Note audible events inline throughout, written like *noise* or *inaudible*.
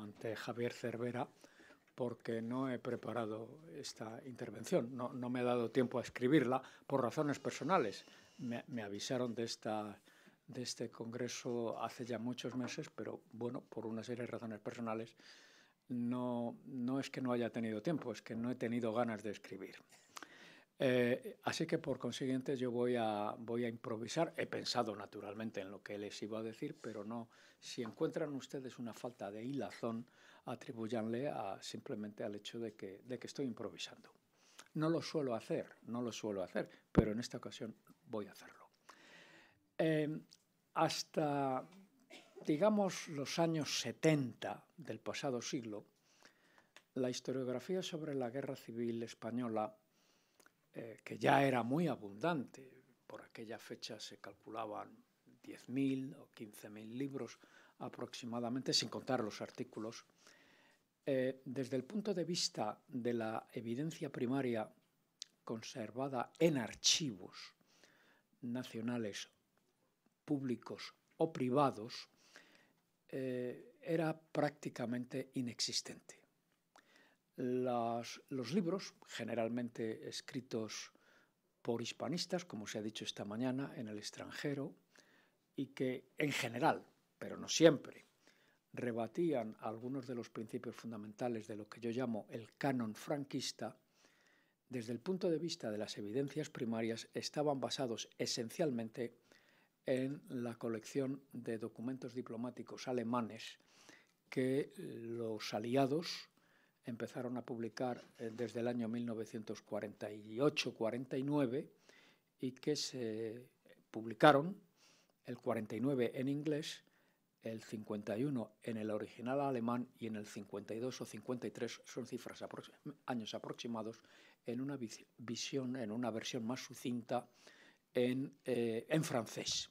ante Javier Cervera porque no he preparado esta intervención. No, me he dado tiempo a escribirla por razones personales. Me, avisaron de, esta, de este congreso hace ya muchos meses, pero bueno, por una serie de razones personales, no, no es que no haya tenido tiempo, es que no he tenido ganas de escribir. Eh, así que por consiguiente yo voy a, voy a improvisar. He pensado naturalmente en lo que les iba a decir, pero no. Si encuentran ustedes una falta de hilazón, atribuyanle simplemente al hecho de que, estoy improvisando. No lo suelo hacer, no lo suelo hacer, pero en esta ocasión voy a hacerlo. Em, hasta, digamos, los años 70 del pasado siglo, la historiografía sobre la guerra civil española eh, que ya era muy abundante. Por aquella fecha se calculaban 10.000 o 15.000 libros aproximadamente, sin contar los artículos. Eh, desde el punto de vista de la evidencia primaria conservada en archivos nacionales públicos o privados, eh, era prácticamente inexistente los libros, generalmente escritos por hispanistas, como se ha dicho esta mañana, en el extranjero, y que en general, pero no siempre, rebatían algunos de los principios fundamentales de lo que yo llamo el canon franquista, desde el punto de vista de las evidencias primarias, estaban basados esencialmente en la colección de documentos diplomáticos alemanes que los aliados empezaron a publicar eh, desde el año 1948-49 y que se publicaron el 49 en inglés, el 51 en el original alemán y en el 52 o 53 son cifras años aproximados en una visión, en una versión más sucinta en, eh, en francés.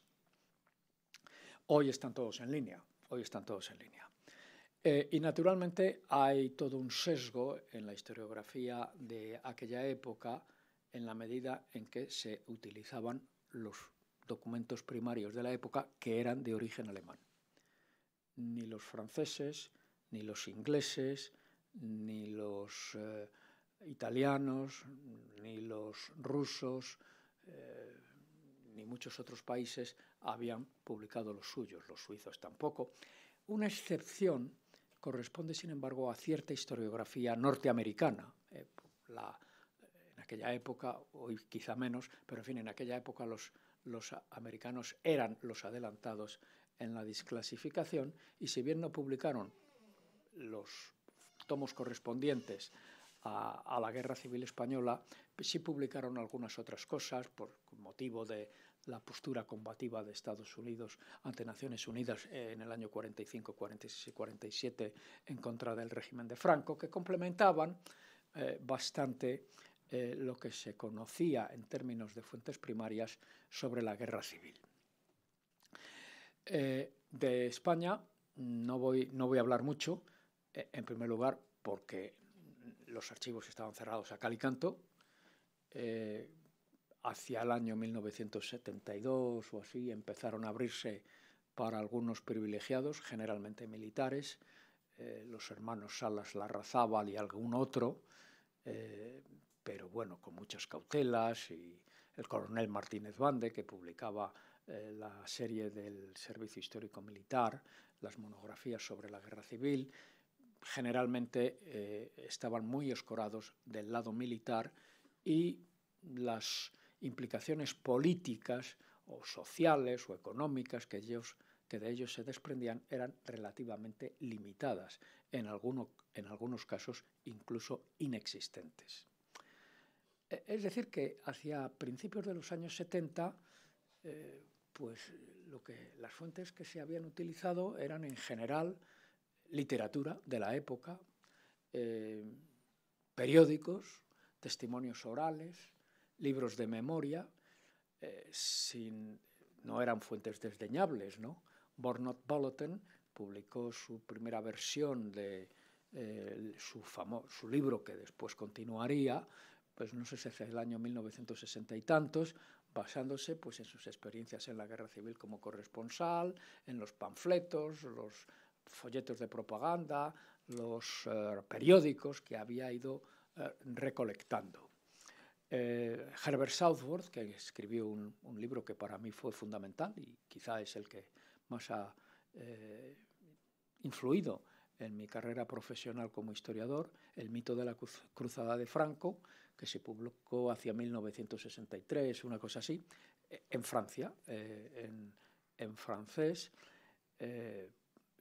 Hoy están todos en línea, hoy están todos en línea. Eh, y naturalmente hay todo un sesgo en la historiografía de aquella época en la medida en que se utilizaban los documentos primarios de la época que eran de origen alemán. Ni los franceses, ni los ingleses, ni los eh, italianos, ni los rusos, eh, ni muchos otros países habían publicado los suyos, los suizos tampoco. Una excepción corresponde, sin embargo, a cierta historiografía norteamericana. Eh, en aquella época, hoy quizá menos, pero en fin, en aquella época los, los americanos eran los adelantados en la desclasificación y si bien no publicaron los tomos correspondientes a, la Guerra Civil Española, sí publicaron algunas otras cosas por motivo de la postura combativa de Estados Unidos ante Naciones Unidas eh, en el año 45, 46 y 47 en contra del régimen de Franco, que complementaban eh, bastante eh, lo que se conocía en términos de fuentes primarias sobre la guerra civil. de España no voy, no voy a hablar mucho, en primer lugar porque los archivos estaban cerrados a cal y canto hacia el año 1972 o así empezaron a abrirse para algunos privilegiados, generalmente militares, eh, los hermanos Salas Larrazábal y algún otro, eh, pero bueno, con muchas cautelas y el coronel Martínez Bande, que publicaba eh, la serie del Servicio Histórico Militar, las monografías sobre la Guerra Civil, generalmente estaban muy escorados del lado militar y las implicaciones políticas o sociales o económicas que, ellos, que de ellos se desprendían eran relativamente limitadas, en, algunos casos incluso inexistentes. E, es decir, que hacia principios de los años 70, eh, pues que, las fuentes que se habían utilizado eran en general literatura de la época, eh, periódicos, testimonios orales, libros de memoria, eh, no eran fuentes desdeñables. ¿no? Bornot Bulletin publicó su primera versión de eh, su, libro que después continuaría, pues no sé si es el año 1960 y tantos, basándose pues, en sus experiencias en la guerra civil como corresponsal, en los panfletos, los folletos de propaganda, los eh, periódicos que había ido recolectando. Eh, Herbert Southworth, que escribió un, libro que para mí fue fundamental y quizá es el que más ha eh, influido en mi carrera profesional como historiador, El mito de la cruzada de Franco, que se publicó hacia 1963, una cosa así, eh, en Francia, en, francés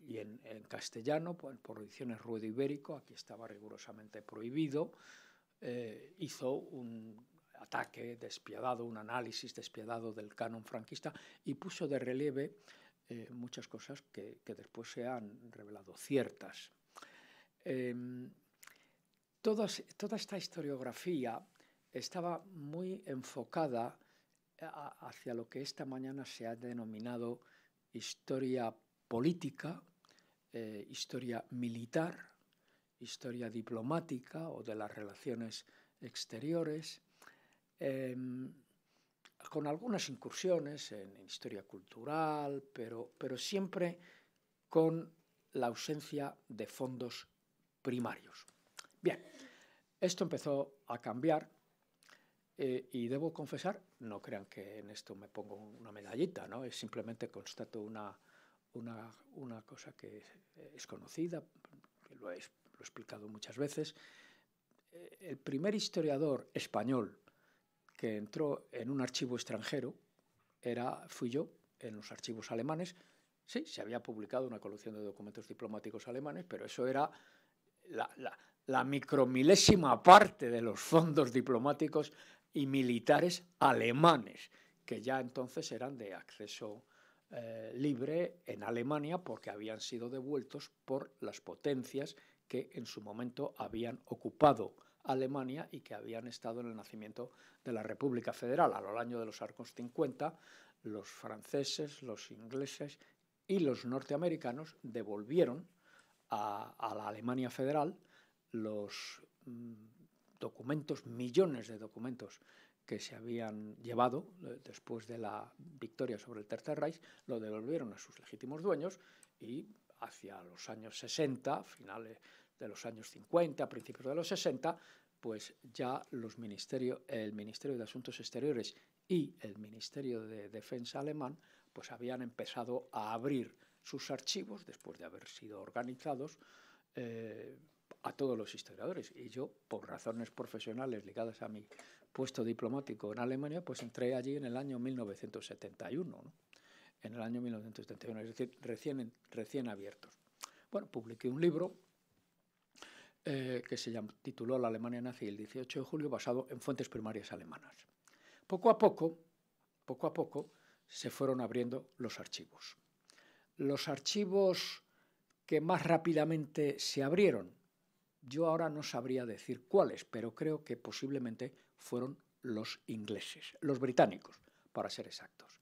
y en, castellano, por, por ediciones ruedo ibérico, aquí estaba rigurosamente prohibido, eh, hizo un ataque despiadado, un análisis despiadado del canon franquista y puso de relieve eh, muchas cosas que, después se han revelado ciertas. Em, toda esta historiografía estaba muy enfocada hacia lo que esta mañana se ha denominado historia política, eh, historia militar, historia diplomática o de las relaciones exteriores, em, con algunas incursiones en, historia cultural, pero, pero siempre con la ausencia de fondos primarios. Bien, esto empezó a cambiar eh, y debo confesar, no crean que en esto me pongo una medallita, ¿no? es simplemente constato una, una, cosa que es, eh, es conocida, que lo es he explicado muchas veces, eh, el primer historiador español que entró en un archivo extranjero era, fui yo, en los archivos alemanes. Sí, se había publicado una colección de documentos diplomáticos alemanes, pero eso era la, micromilésima parte de los fondos diplomáticos y militares alemanes, que ya entonces eran de acceso eh, libre en Alemania porque habían sido devueltos por las potencias que en su momento habían ocupado Alemania y que habían estado en el nacimiento de la República Federal. A lo largo de los arcos 50, los franceses, los ingleses y los norteamericanos devolvieron a, la Alemania Federal los mm, documentos, millones de documentos que se habían llevado eh, después de la victoria sobre el Tercer Reich, lo devolvieron a sus legítimos dueños y hacia los años 60, finales de los años 50, a principios de los 60, pues ya los ministerio, el Ministerio de Asuntos Exteriores y el Ministerio de Defensa alemán pues habían empezado a abrir sus archivos después de haber sido organizados eh, a todos los historiadores. Y yo, por razones profesionales ligadas a mi puesto diplomático en Alemania, pues entré allí en el año 1971, en el año 1971, es decir, recién, recién abiertos. Bueno, publiqué un libro eh, que se tituló La Alemania nazi el 18 de julio, basado en fuentes primarias alemanas. Poco a poco, poco a poco, se fueron abriendo los archivos. Los archivos que más rápidamente se abrieron, yo ahora no sabría decir cuáles, pero creo que posiblemente fueron los ingleses, los británicos, para ser exactos.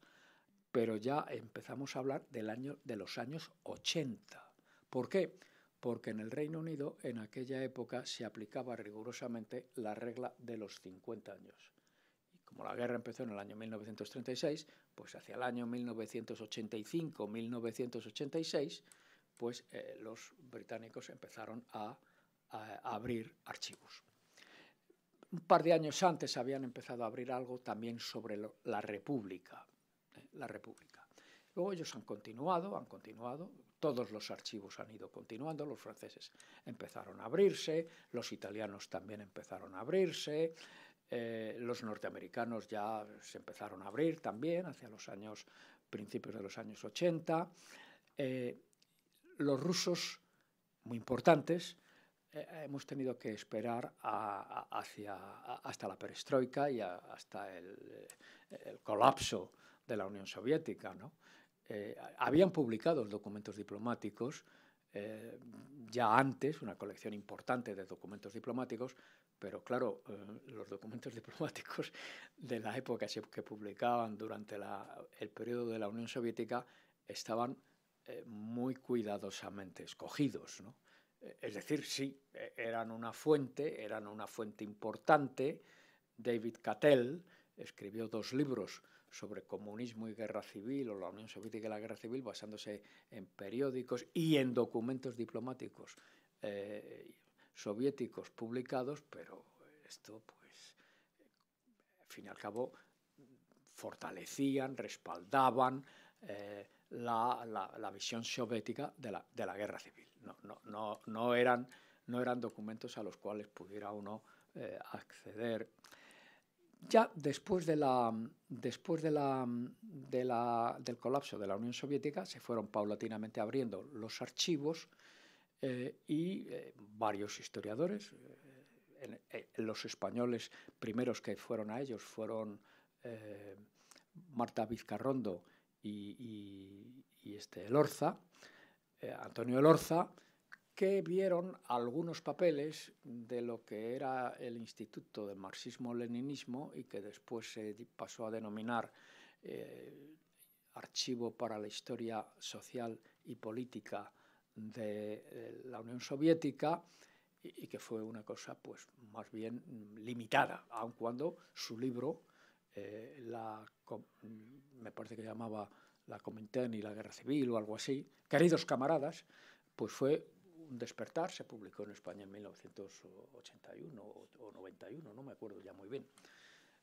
Pero ya empezamos a hablar del año, de los años 80. ¿Por qué? porque en el Reino Unido en aquella época se aplicaba rigurosamente la regla de los 50 años. Y como la guerra empezó en el año 1936, pues hacia el año 1985-1986, pues eh, los británicos empezaron a, abrir archivos. Un par de años antes habían empezado a abrir algo también sobre la República. Eh, la República. Luego ellos han continuado, han continuado, todos los archivos han ido continuando, los franceses empezaron a abrirse, los italianos también empezaron a abrirse, eh, los norteamericanos ya se empezaron a abrir también hacia los años, principios de los años 80. Eh, los rusos, muy importantes, eh, hemos tenido que esperar hacia, hasta la perestroika y hasta el, el colapso de la Unión Soviética. ¿no? Eh, habían publicado documentos diplomáticos eh, ya antes, una colección importante de documentos diplomáticos, pero claro, eh, los documentos *laughs* diplomáticos de la época que publicaban durante el periodo de la Unión Soviética estaban muy cuidadosamente escogidos. Es decir, sí, e, eran una fuente, eran una fuente importante. David Cattell escribió dos libros sobre comunismo y guerra civil o la Unión Soviética y la guerra civil basándose en periódicos y en documentos diplomáticos eh, soviéticos publicados, pero esto, pues, al fin y al cabo, fortalecían, respaldaban eh, la, visión soviética de la, guerra civil. No, eran, no eran documentos a los cuales pudiera uno eh, acceder ya después, después del colapso de la Unión Soviética se fueron paulatinamente abriendo los archivos eh, y eh, varios historiadores, eh, los españoles primeros que fueron a ellos fueron Marta Vizcarrondo y, y este Elorza, Antonio Elorza, que vieron algunos papeles de lo que era el Instituto de Marxismo-Leninismo y que después se pasó a denominar eh, Archivo para la Historia Social y Política de eh, la Unión Soviética y, que fue una cosa pues más bien mm, limitada, aun cuando su libro, eh, mm, me parece que llamaba La Comintern y la Guerra Civil o algo así, Queridos Camaradas, pues fue despertar se publicó en España en 1981 o 91, no me acuerdo ya muy bien.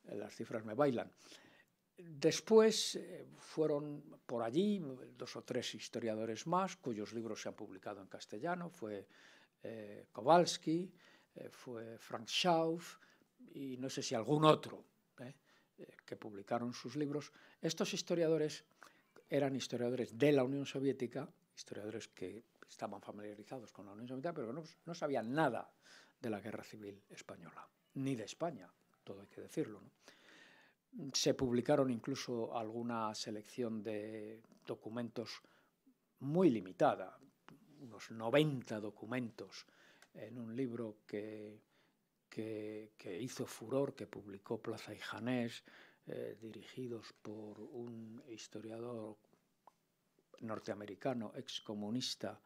Las cifras me bailan. Después eh, fueron por allí dos o tres historiadores más cuyos libros se han publicado en castellano. Fue eh, Kowalski, eh, fue Frank Schauf y no sé si algún otro que publicaron sus libros. Estos historiadores eran historiadores de la Unión Soviética, historiadores que estaban familiarizados con la Unión Soviética, pero no, sabían nada de la Guerra Civil Española, ni de España, todo hay que decirlo. ¿no? Se publicaron incluso alguna selección de documentos muy limitada, unos 90 documentos en un libro que, que, hizo furor, que publicó Plaza y Janés, eh, dirigidos por un historiador norteamericano excomunista,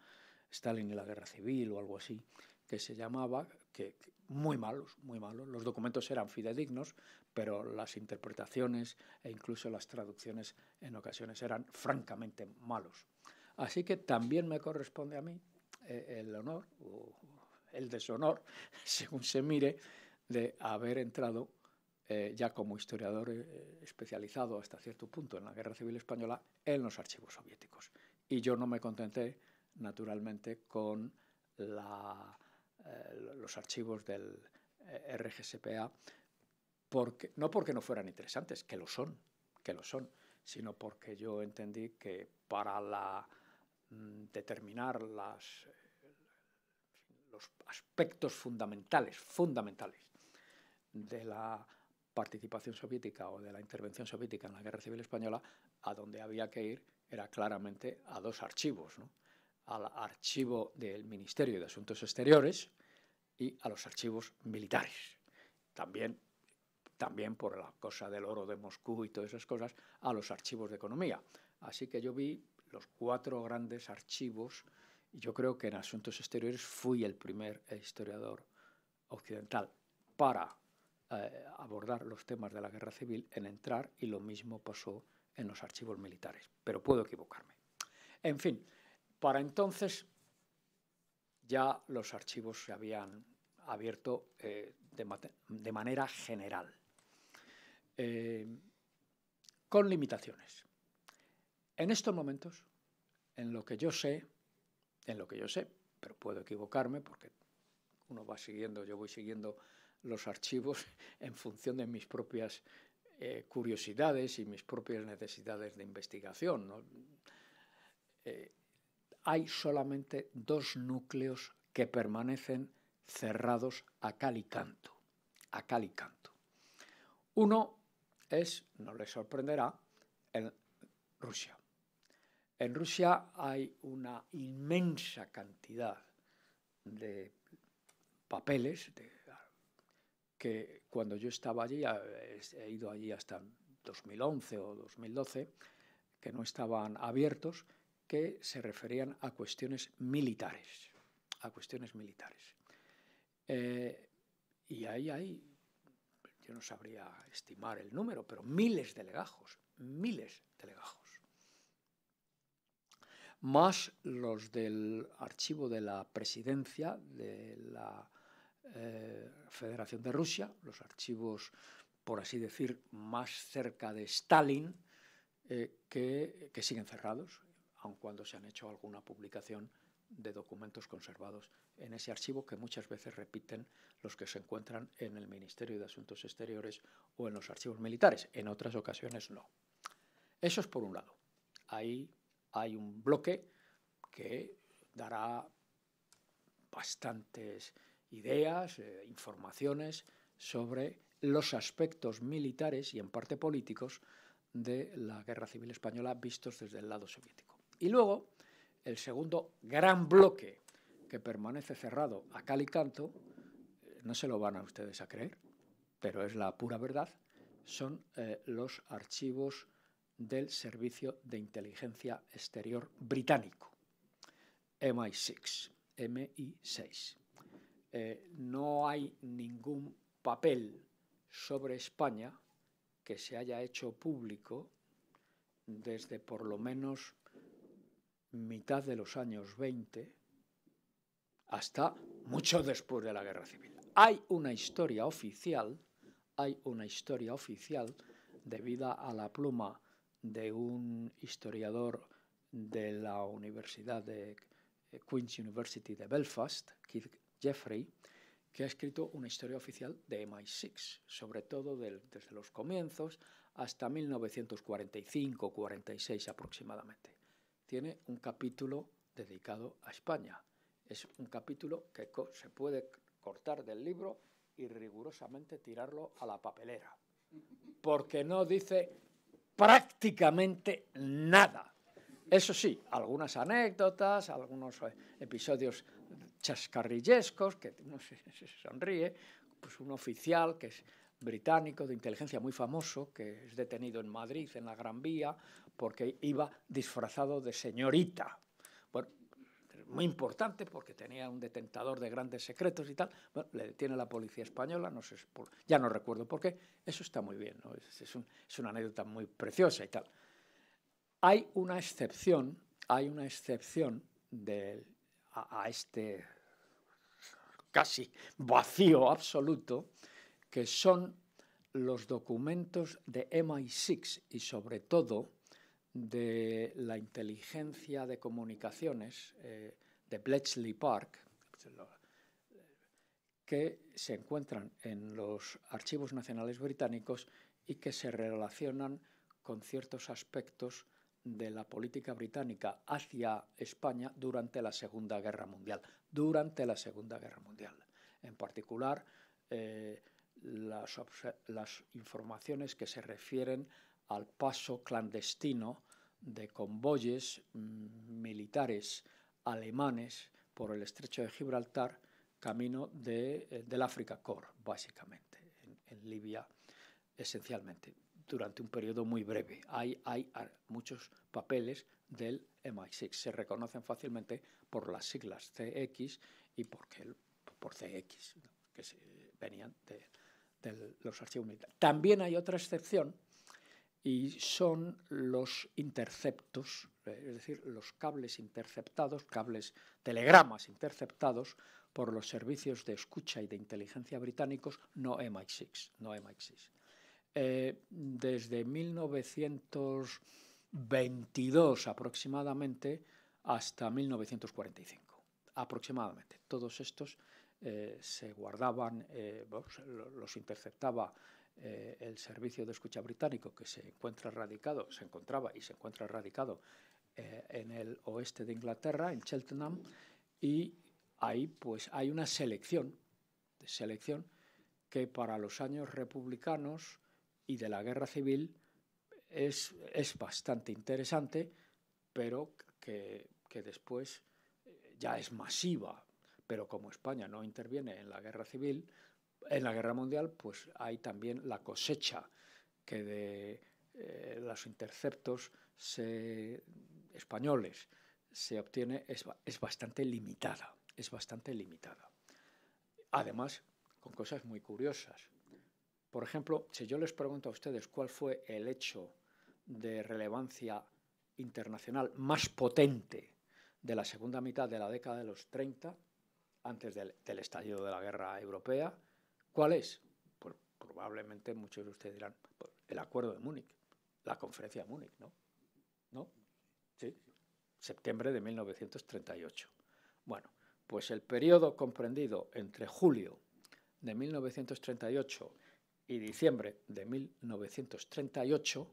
Stalin y la Guerra Civil o algo así, que se llamaba, que, muy malos, muy malos. Los documentos eran fidedignos, pero las interpretaciones e incluso las traducciones en ocasiones eran francamente malos. Así que también me corresponde a mí eh, el honor o el deshonor, *laughs* según se mire, de haber entrado eh, ya como historiador eh, especializado hasta cierto punto en la Guerra Civil Española, en los archivos soviéticos. Y yo no me contenté, naturalmente, con eh, los archivos del RGSPA, porque, no porque no fueran interesantes, que lo son, que lo son, sino porque yo entendí que para mm, determinar los aspectos fundamentales, fundamentales de la participación soviética o de la intervención soviética en la Guerra Civil Española, a donde había que ir era claramente a dos archivos, al archivo del Ministerio de Asuntos Exteriores y a los archivos militares. También, también por la cosa del oro de Moscú y todas esas cosas, a los archivos de economía. Así que yo vi los cuatro grandes archivos y yo creo que en asuntos exteriores fui el primer historiador occidental para eh, abordar los temas de la guerra civil en entrar y lo mismo pasó en los archivos militares, pero puedo equivocarme. En fin, para entonces ya los archivos se habían abierto eh, de, manera general, eh, con limitaciones. En estos momentos, en lo que yo sé, en lo que yo sé, pero puedo equivocarme porque uno va siguiendo, yo voy siguiendo los archivos *laughs* en función de mis propias eh, curiosidades y mis propias necesidades de investigación. Eh, hay solamente dos núcleos que permanecen cerrados a cal y canto. A cal canto. Uno es, no les sorprenderá, en Rusia. En Rusia hay una inmensa cantidad de papeles, de que cuando yo estaba allí, he ido allí hasta 2011 o 2012, que no estaban abiertos, que se referían a cuestiones militares, a cuestiones militares. Eh, y ahí hay, yo no sabría estimar el número, pero miles de legajos, miles de legajos. Más los del archivo de la presidencia, de la eh, Federación de Rusia, los archivos, por así decir, más cerca de Stalin, eh, que, que, siguen cerrados, aun cuando se han hecho alguna publicación de documentos conservados en ese archivo que muchas veces repiten los que se encuentran en el Ministerio de Asuntos Exteriores o en los archivos militares. En otras ocasiones no. Eso es por un lado. Ahí hay un bloque que dará bastantes ideas, eh, informaciones sobre los aspectos militares y en parte políticos de la Guerra Civil Española vistos desde el lado soviético. Y luego, el segundo gran bloque que permanece cerrado a cal y canto, eh, no se lo van a ustedes a creer, pero es la pura verdad, son eh, los archivos del Servicio de Inteligencia Exterior Británico, MI6. MI6. Eh, no hay ningún papel sobre España que se haya hecho público desde por lo menos mitad de los años 20 hasta mucho después de la Guerra Civil. Hay una historia oficial, hay una historia oficial debida a la pluma de un historiador de la Universidad de eh, Queen's University de Belfast, Jeffrey, que ha escrito una historia oficial de MI6, sobre todo desde los comienzos hasta 1945-46 aproximadamente. Tiene un capítulo dedicado a España. Es un capítulo que se puede cortar del libro y rigurosamente tirarlo a la papelera, porque no dice prácticamente nada. Eso sí, algunas anécdotas, algunos eh, episodios chascarrillescos, que sé se, *laughs* se sonríe, pues un oficial que es británico de inteligencia muy famoso, que es detenido en Madrid, en la Gran Vía, porque iba disfrazado de señorita. Bueno, muy importante porque tenía un detentador de grandes secretos y tal. Bueno, le detiene la policía española, no sé, ya no recuerdo por qué. Eso está muy bien, es una anécdota muy preciosa y tal. Hay una excepción, hay una excepción del a, este casi vacío absoluto, que son los documentos de MI6 y sobre todo de la inteligencia de comunicaciones eh, de Bletchley Park, que se encuentran en los archivos nacionales británicos y que se relacionan con ciertos aspectos de la política británica hacia España durante la Segunda Guerra Mundial. Durante la Segunda Guerra Mundial. En particular, eh, las, informaciones que se refieren al paso clandestino de convoyes mm, militares alemanes por el estrecho de Gibraltar, camino eh, del África Corps, básicamente, en Libia esencialmente durante un periodo muy breve. Hay, ah, muchos papeles del MI6. Se reconocen fácilmente por las siglas CX y porque por CX, que venían de, de los archivos militares. También hay otra excepción y son los interceptos, eh, es decir, los cables interceptados, cables telegramas interceptados por los servicios de escucha y de inteligencia británicos no MI6, no MI6 eh, desde 1922 aproximadamente hasta 1945. Aproximadamente. Todos estos eh, se guardaban, eh, los interceptaba eh, el servicio de escucha británico que se encuentra radicado, se encontraba y se encuentra radicado en el oeste de Inglaterra, en Cheltenham, y ahí pues hay una selección, selección que para los años republicanos y de la guerra civil es, bastante interesante, pero que, después eh, ya es masiva. Pero como España no interviene en la guerra civil, en la guerra mundial, pues hay también la cosecha que de eh, los interceptos españoles se obtiene es, bastante limitada, es bastante limitada. Además, con cosas muy curiosas. Por ejemplo, si yo les pregunto a ustedes cuál fue el hecho de relevancia internacional más potente de la segunda mitad de la década de los 30, antes del, estallido de la guerra europea, ¿cuál es? Pues probablemente muchos de ustedes dirán pues, el acuerdo de Múnich, la conferencia de Múnich, ¿no? ¿No? Sí, septiembre de 1938. Bueno, pues el periodo comprendido entre julio de 1938 y diciembre de 1938,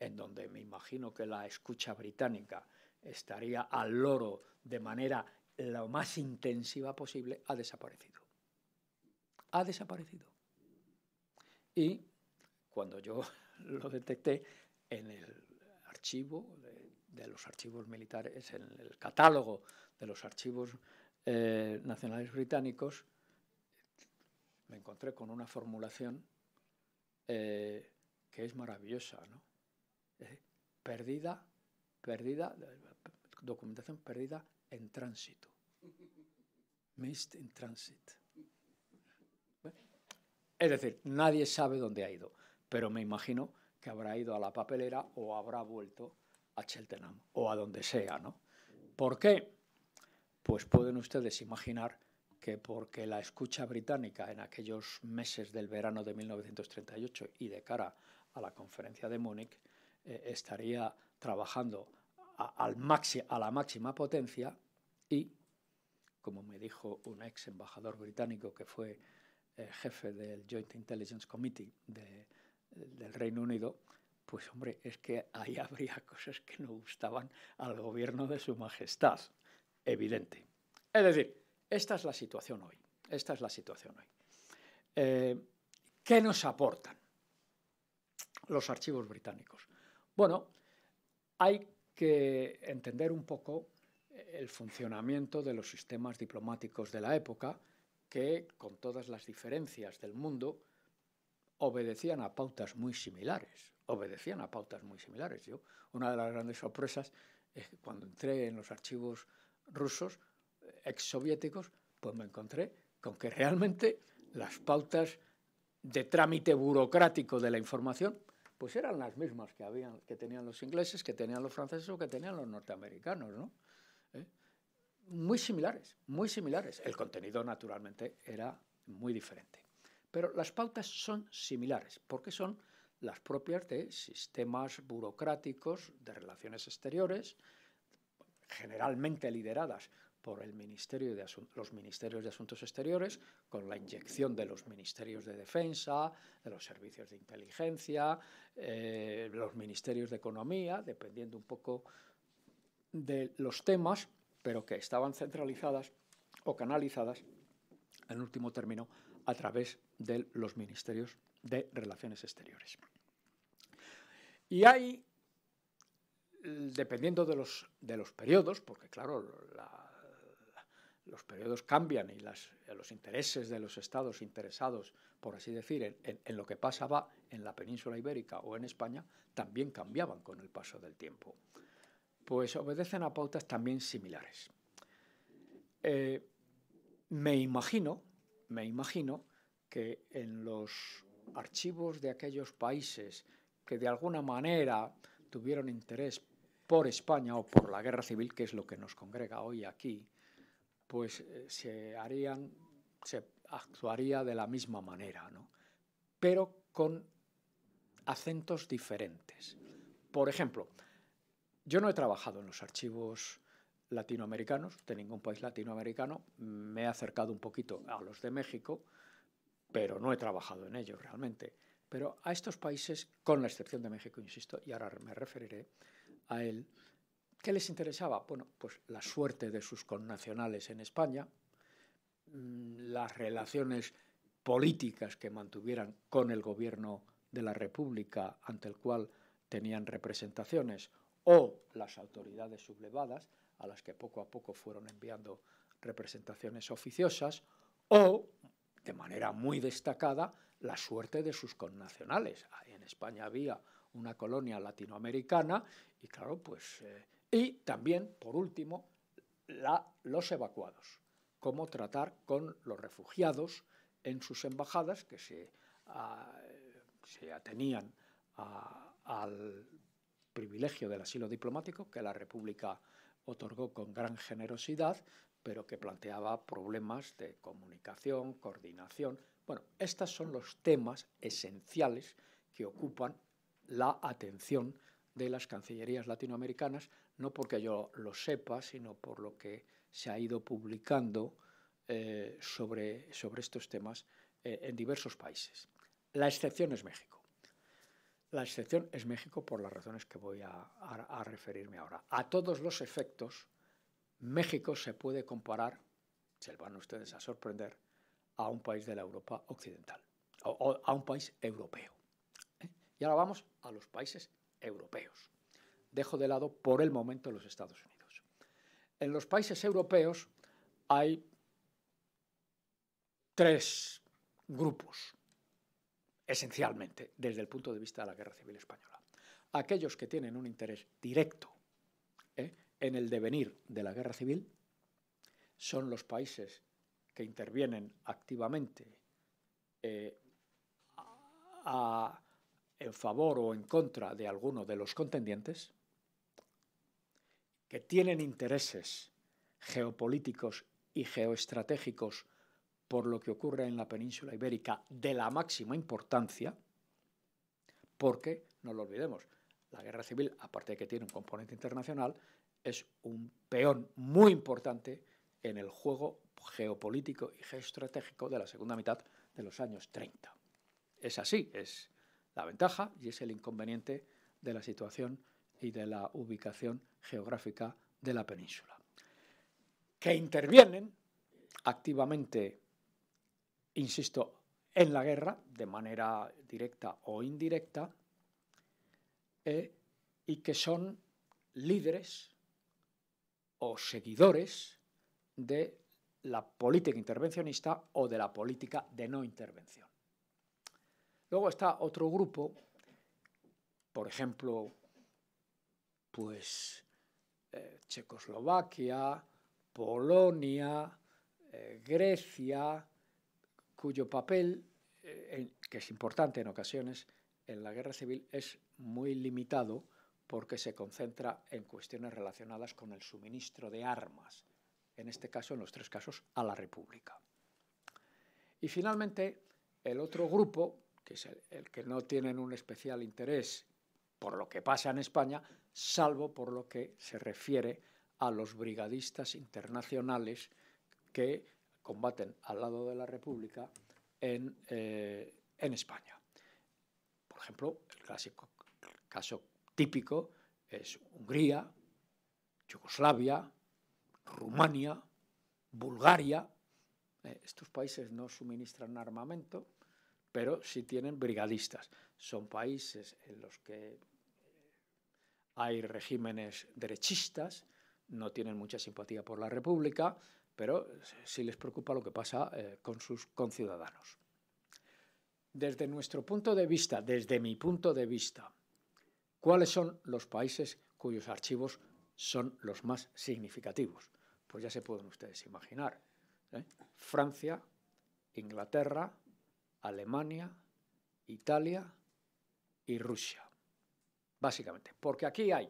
en donde me imagino que la escucha británica estaría al loro de manera lo más intensiva posible, ha desaparecido. Ha desaparecido. Y cuando yo *laughs* lo detecté en el archivo de, los archivos militares, en el catálogo de los archivos eh, nacionales británicos, me encontré con una formulación eh, que es maravillosa, ¿no? perdida, perdida, documentación perdida en tránsito. Missed in transit. Es decir, nadie sabe dónde ha ido, pero me imagino que habrá ido a la papelera o habrá vuelto a Cheltenham o a donde sea, ¿no? ¿Por qué? Pues pueden ustedes imaginar que porque la escucha británica en aquellos meses del verano de 1938 y de cara a la conferencia de Múnich eh, estaría trabajando a, la máxima potencia y, como me dijo un ex embajador británico que fue eh, jefe del Joint Intelligence Committee del Reino Unido, pues hombre, es que ahí habría *laughs* cosas que no gustaban al gobierno de su Majestad, evidente. Es decir, esta es la situación hoy. Esta es la situación hoy. Eh, ¿Qué nos aportan los archivos británicos? Bueno, hay que entender un poco el funcionamiento de los sistemas diplomáticos de la época que, con todas las diferencias del mundo, obedecían a pautas muy similares. Obedecían a pautas muy similares. Yo, una de las grandes sorpresas es que cuando entré en los archivos rusos exsoviéticos, pues me encontré con que realmente las pautas de trámite burocrático de la información pues eran las mismas que, habían, que tenían los ingleses, que tenían los franceses o que tenían los norteamericanos, ¿no? ¿Eh? Muy similares, muy similares. El contenido, naturalmente, era muy diferente. Pero las pautas son similares, porque son las propias de sistemas burocráticos de relaciones exteriores, generalmente lideradas por el Ministerio de los Ministerios de Asuntos Exteriores, con la inyección de los Ministerios de Defensa, de los Servicios de Inteligencia, eh, los Ministerios de Economía, dependiendo un poco de los temas, pero que estaban centralizadas o canalizadas, en último término, a través de los Ministerios de Relaciones Exteriores. Y hay, dependiendo de los, de los periodos, porque claro, la, los periodos cambian y eh, los intereses de los estados interesados, por así decir, en, lo que pasaba en la península ibérica o en España, también cambiaban con el paso del tiempo. Pues obedecen a pautas también similares. Eh, me imagino, me imagino que en los archivos de aquellos países que de alguna manera tuvieron interés por España o por la guerra civil, que es lo que nos congrega hoy aquí, pues eh, se harían, se actuaría de la misma manera, ¿no? pero con acentos diferentes. Por ejemplo, yo no he trabajado en los archivos latinoamericanos, de ningún país latinoamericano, me he acercado un poquito a los de México, pero no he trabajado en ellos realmente. Pero a estos países, con la excepción de México, insisto, y ahora me referiré a él, ¿Qué les interesaba? Bueno, pues la suerte de sus connacionales en España, mm, las relaciones políticas que mantuvieran con el gobierno de la República ante el cual tenían representaciones o las autoridades sublevadas a las que poco a poco fueron enviando representaciones oficiosas o, de manera muy destacada, la suerte de sus connacionales. En España había una colonia latinoamericana y claro, pues eh, y también, por último, los evacuados, cómo tratar con los refugiados en sus embajadas que se, ah, atenían al privilegio del asilo diplomático que la República otorgó con gran generosidad, pero que planteaba problemas de comunicación, coordinación. Bueno, estos son los temas esenciales que ocupan la atención de las cancillerías latinoamericanas, no porque yo lo sepa, sino por lo que se ha ido publicando eh, sobre, sobre, estos temas eh, en diversos países. La excepción es México. La excepción es México por las razones que voy a, referirme ahora. A todos los efectos, México se puede comparar, se van ustedes a sorprender, a un país de la Europa occidental, o, a un país europeo. ¿eh? Y ahora vamos a los países europeos. Dejo de lado por el momento los Estados Unidos. En los países europeos hay tres grupos, esencialmente, desde el punto de vista de la Guerra Civil Española. Aquellos que tienen un interés directo ¿eh? en el devenir de la Guerra Civil son los países que intervienen activamente eh, a, en favor o en contra de alguno de los contendientes, que tienen intereses geopolíticos y geoestratégicos por lo que ocurre en la península ibérica de la máxima importancia, porque, no lo olvidemos, la guerra civil, aparte de que tiene un componente internacional, es un peón muy importante en el juego geopolítico y geoestratégico de la segunda mitad de los años 30. Es así, es, la ventaja y es el inconveniente de la situación y de la ubicación geográfica de la península. Que intervienen activamente, insisto, en la guerra, de manera directa o indirecta, eh, y que son líderes o seguidores de la política intervencionista o de la política de no intervención. Luego está otro grupo, por ejemplo, pues eh, Checoslovaquia, Polonia, eh, Grecia, cuyo papel, eh, que es importante en ocasiones, en la guerra civil es muy limitado porque se concentra en cuestiones relacionadas con el suministro de armas, en este caso, en los tres casos, a la República. Y finalmente, el otro grupo, que es el, que no tienen un especial interés por lo que pasa en España, salvo por lo que se refiere a los brigadistas internacionales que combaten al lado de la República en, eh, España. Por ejemplo, el caso típico es Hungría, Yugoslavia, Rumania, Bulgaria. Eh, estos países no suministran armamento, pero sí tienen brigadistas. Son países en los que hay regímenes derechistas, no tienen mucha simpatía por la República, pero sí les preocupa lo que pasa eh, con sus conciudadanos. Desde nuestro punto de vista, desde mi punto de vista, ¿cuáles son los países cuyos archivos son los más significativos? Pues ya se pueden ustedes imaginar. ¿eh? Francia, Inglaterra, Alemania, Italia y Rusia. Básicamente, porque aquí hay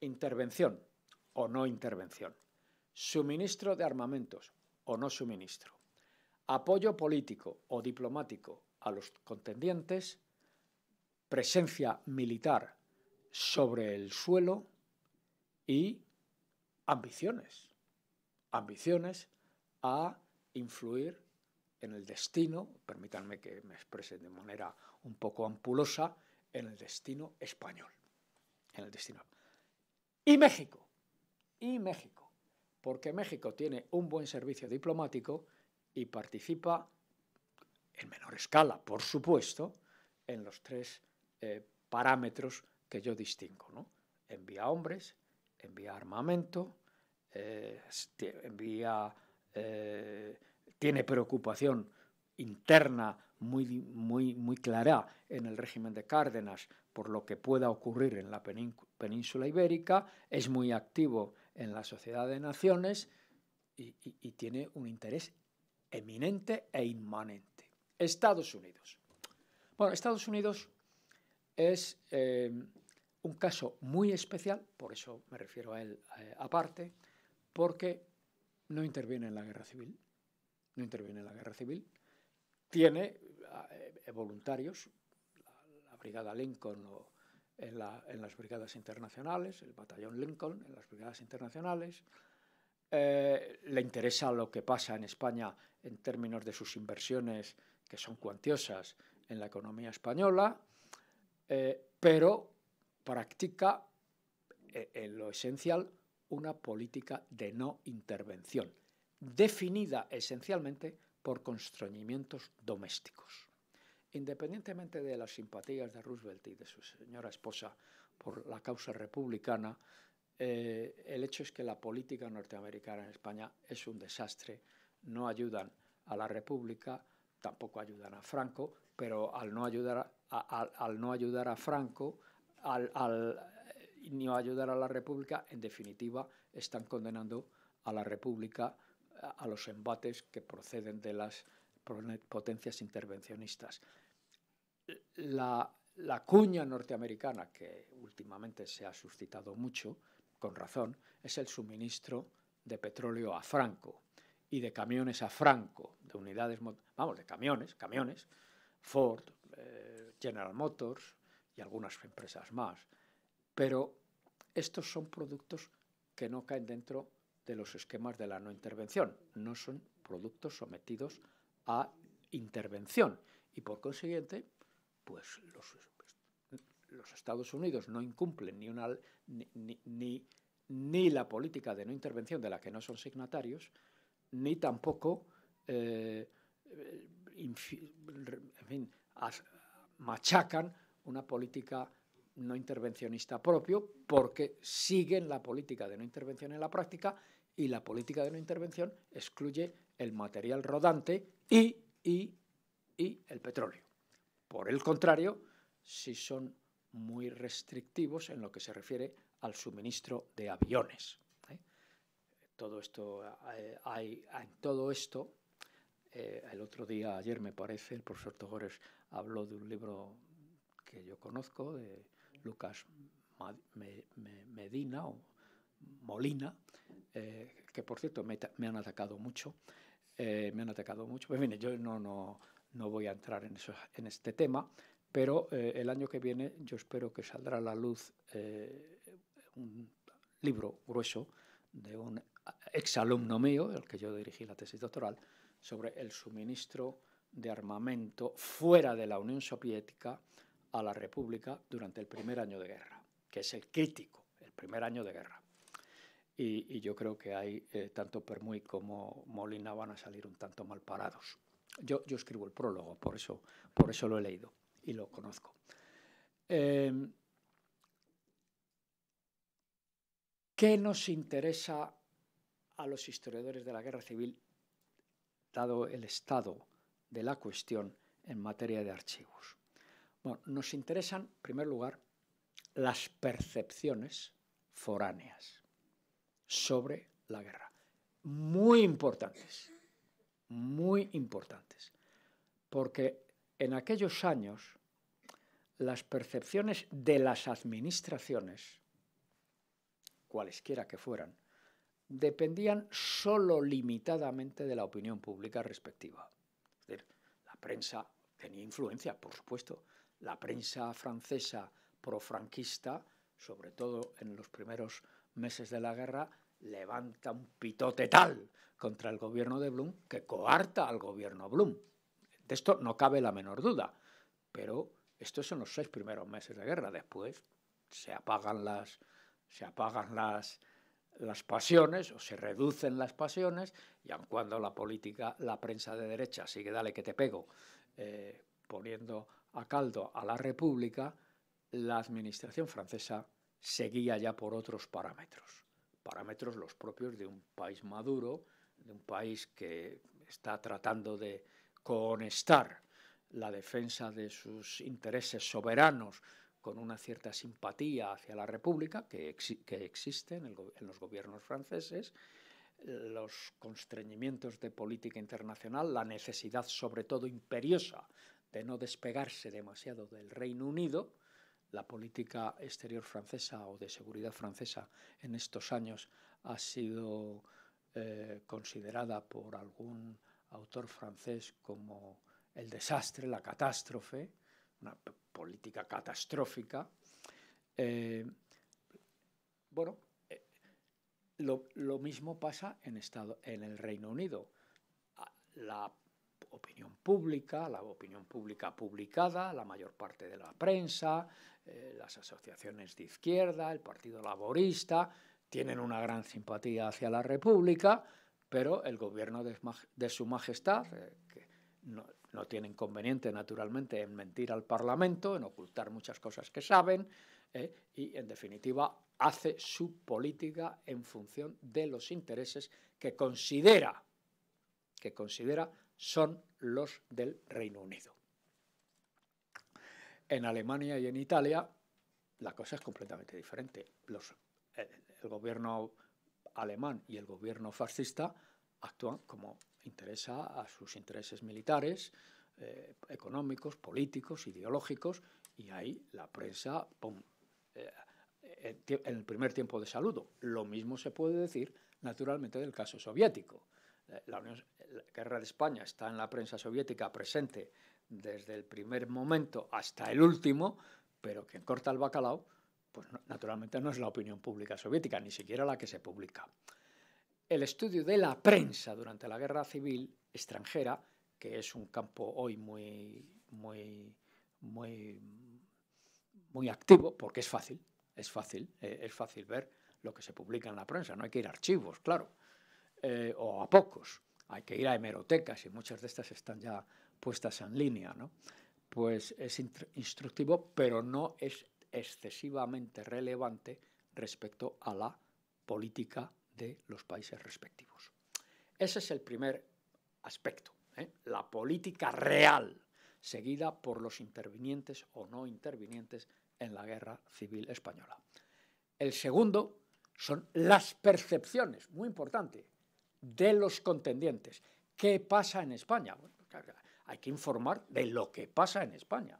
intervención o no intervención, suministro de armamentos o no suministro, apoyo político o diplomático a los contendientes, presencia militar sobre el suelo y ambiciones, ambiciones a influir en el destino, permítanme que me exprese de manera un poco ampulosa, en el destino español. En el destino. Y México. Y México. Porque México tiene un buen servicio diplomático y participa en menor escala, por supuesto, en los tres eh, parámetros que yo distingo. ¿no? Envía hombres, envía armamento, eh, envía eh, tiene preocupación interna muy, muy, muy clara en el régimen de Cárdenas por lo que pueda ocurrir en la península ibérica, es muy activo en la sociedad de naciones y, tiene un interés eminente e inmanente. Estados Unidos. Bueno, Estados Unidos es eh, un caso muy especial, por eso me refiero a él eh, aparte, porque no interviene en la guerra civil, no interviene en la guerra civil, tiene eh, eh, voluntarios, la, brigada Lincoln en, las brigadas internacionales, el batallón Lincoln en las brigadas internacionales, eh, le interesa lo que pasa en España en términos de sus inversiones, que son cuantiosas, en la economía española, pero practica en lo esencial una política de no intervención definida esencialmente por constreñimientos domésticos. Independientemente de las simpatías de Roosevelt y de su señora esposa por la causa republicana, eh, el hecho es que la política norteamericana en España es un desastre. No ayudan a la República, tampoco ayudan a Franco, pero al no ayudar a, al no a Franco, eh, ni ayudar a la República, en definitiva, están condenando a la República a los embates que proceden de las potencias intervencionistas. La, cuña norteamericana, que últimamente se ha suscitado mucho, con razón, es el suministro de petróleo a Franco y de camiones a Franco, de unidades, vamos, de camiones, camiones, Ford, eh, General Motors y algunas empresas más. Pero estos son productos que no caen dentro de los esquemas de la no intervención. No son productos sometidos a intervención y por consiguiente, pues los, Estados Unidos no incumplen ni, ni, la política de no intervención de la que no son signatarios, ni tampoco eh, machacan una política no intervencionista propio porque siguen la política de no intervención en la práctica y la política de no intervención excluye el material rodante y, y, el petróleo. Por el contrario, si son muy restrictivos en lo que se refiere al suministro de aviones. ¿eh? Todo esto, eh, hay, en todo esto, eh, el otro día, ayer me parece, el profesor Togores habló de un libro que yo conozco, de Lucas Medina, o Molina, eh, que por cierto me, han atacado mucho, eh, me han atacado mucho. Pues bien, yo no, no, voy a entrar en, eso, en este tema, pero eh, el año que viene yo espero que saldrá a la luz un libro grueso de un exalumno mío, el que yo dirigí la tesis doctoral, sobre el suministro de armamento fuera de la Unión Soviética a la República durante el primer año de guerra, que es el crítico, el primer año de guerra y, yo creo que hay, eh, tanto Permuy como Molina van a salir un tanto mal parados. Yo, escribo el prólogo, por eso, lo he leído y lo conozco. Em, ¿Qué nos interesa a los historiadores de la guerra civil, dado el estado de la cuestión en materia de archivos? Bueno, nos interesan, en primer lugar, las percepciones foráneas sobre la guerra. Muy importantes, muy importantes, porque en aquellos años las percepciones de las administraciones, cualesquiera que fueran, dependían solo limitadamente de la opinión pública respectiva. Es decir, la prensa tenía influencia, por supuesto. La prensa francesa profranquista, sobre todo en los primeros meses de la guerra, levanta un pitote tal contra el gobierno de Blum que coarta al gobierno Blum. De esto no cabe la menor duda, pero esto son los seis primeros meses de guerra. Después se apagan las, pasiones o se reducen las pasiones y aun cuando la política, la prensa de derecha sigue dale que te pego, eh, poniendo a caldo a la República, la administración francesa seguía ya por otros parámetros parámetros los propios de un país maduro, de un país que está tratando de conestar la defensa de sus intereses soberanos con una cierta simpatía hacia la República que, existe en, en, los gobiernos franceses, los constreñimientos de política internacional, la necesidad sobre todo imperiosa de no despegarse demasiado del Reino Unido, la política exterior francesa o de seguridad francesa en estos años ha sido eh, considerada por algún autor francés como el desastre, la catástrofe, una política catastrófica. Eh, bueno, eh, lo, mismo pasa en, en el Reino Unido. Ah, la opinión pública, la opinión pública publicada, la mayor parte de la prensa, eh, las asociaciones de izquierda, el Partido Laborista, tienen una gran simpatía hacia la República, pero el gobierno de, su majestad, eh, que no, no tiene inconveniente naturalmente en mentir al Parlamento, en ocultar muchas cosas que saben, eh, y en definitiva hace su política en función de los intereses que considera, que considera son los del Reino Unido. En Alemania y en Italia la cosa es completamente diferente. Eh, el, gobierno alemán y el gobierno fascista actúan como interesa a sus intereses militares, eh, económicos, políticos, ideológicos, y ahí la prensa, eh, en el primer tiempo de saludo. Lo mismo se puede decir, naturalmente, del caso soviético la, guerra de España está en la prensa soviética presente desde el primer momento hasta el último, pero quien corta el bacalao, pues naturalmente no es la opinión pública soviética, ni siquiera la que se publica. El estudio de la prensa durante la guerra civil extranjera, que es un campo hoy muy, muy, muy, muy activo, porque es fácil, es fácil, eh, es fácil ver lo que se publica en la prensa, no hay que ir a archivos, claro. Eh, o a pocos, hay que ir a hemerotecas y muchas de estas están ya puestas en línea, ¿no? pues es instructivo, pero no es excesivamente relevante respecto a la política de los países respectivos. Ese es el primer aspecto, ¿eh? la política real, seguida por los intervinientes o no intervinientes en la guerra civil española. El segundo son las percepciones, muy importante, de los contendientes. ¿Qué pasa en España? hay que informar de lo que pasa en España.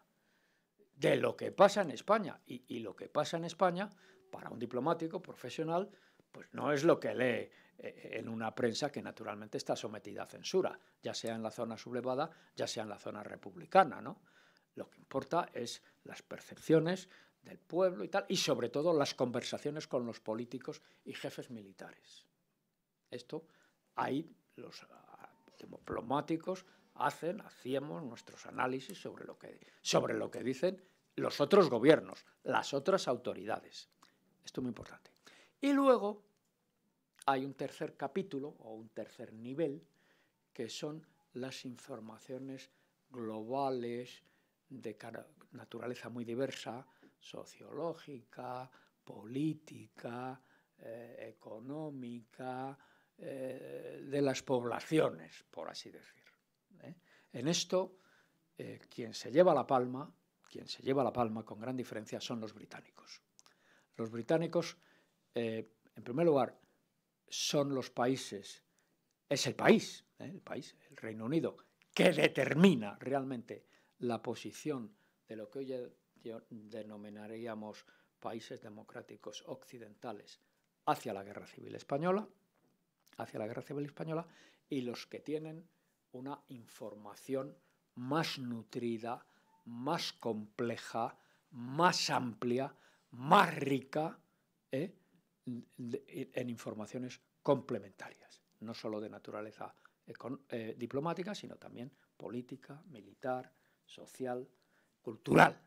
De lo que pasa en España. Y, lo que pasa en España, para un diplomático profesional, pues no es lo que lee eh, eh, en una prensa que naturalmente está sometida a censura, ya sea en la zona sublevada, ya sea en la zona republicana, ¿no? Lo que importa es las percepciones del pueblo y tal, y sobre todo las conversaciones con los políticos y jefes militares. Esto ahí los ah, diplomáticos hacen, hacíamos nuestros análisis sobre lo que, sobre lo que dicen los otros gobiernos, las otras autoridades. Esto es muy importante. Y luego hay un tercer capítulo o un tercer nivel que son las informaciones globales de naturaleza muy diversa, sociológica, política, eh, económica, eh, de las poblaciones, por así decir. ¿eh? En esto, eh, quien se lleva la palma, quien se lleva la palma con gran diferencia son los británicos. Los británicos, en primer lugar, son los países, es el país, el país, el Reino Unido, que determina realmente la posición de lo que hoy denominaríamos países democráticos occidentales hacia la Guerra Civil Española hacia la Guerra Civil Española y los que tienen una información más nutrida, más compleja, más amplia, más rica ¿eh? en informaciones complementarias, no solo de naturaleza eh, diplomática, sino también política, militar, social, cultural.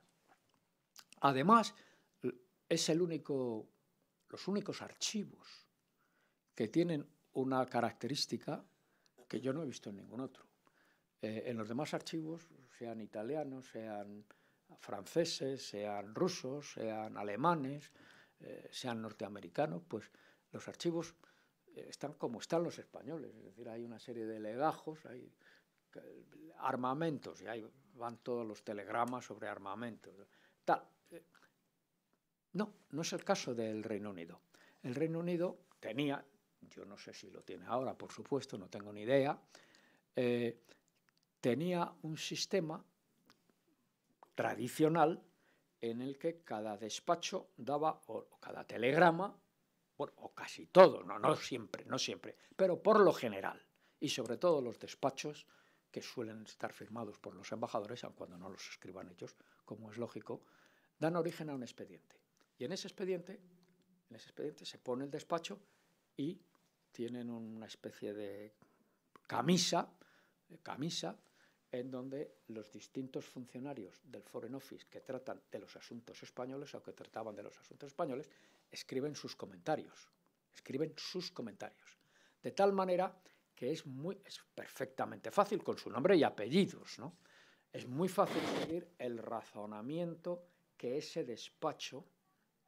Además, es el único, los únicos archivos que tienen una característica que yo no he visto en ningún otro. Eh, en los demás archivos, sean italianos, sean franceses, sean rusos, sean alemanes, eh, sean norteamericanos, pues los archivos eh, están como están los españoles, es decir, hay una serie de legajos, hay armamentos, y ahí van todos los telegramas sobre armamentos. Tal. No, no es el caso del Reino Unido. El Reino Unido tenía, yo no sé si lo tiene ahora, por supuesto, no tengo ni idea, eh, tenía un sistema tradicional en el que cada despacho daba, o cada telegrama, o casi todo, no, no siempre, no siempre, pero por lo general, y sobre todo los despachos que suelen estar firmados por los embajadores, aun cuando no los escriban ellos, como es lógico, dan origen a un expediente. Y en ese expediente, en ese expediente se pone el despacho y tienen una especie de camisa, camisa en donde los distintos funcionarios del Foreign Office que tratan de los asuntos españoles o que trataban de los asuntos españoles escriben sus comentarios, escriben sus comentarios, de tal manera que es muy es perfectamente fácil con su nombre y apellidos, Es muy fácil seguir el razonamiento que ese despacho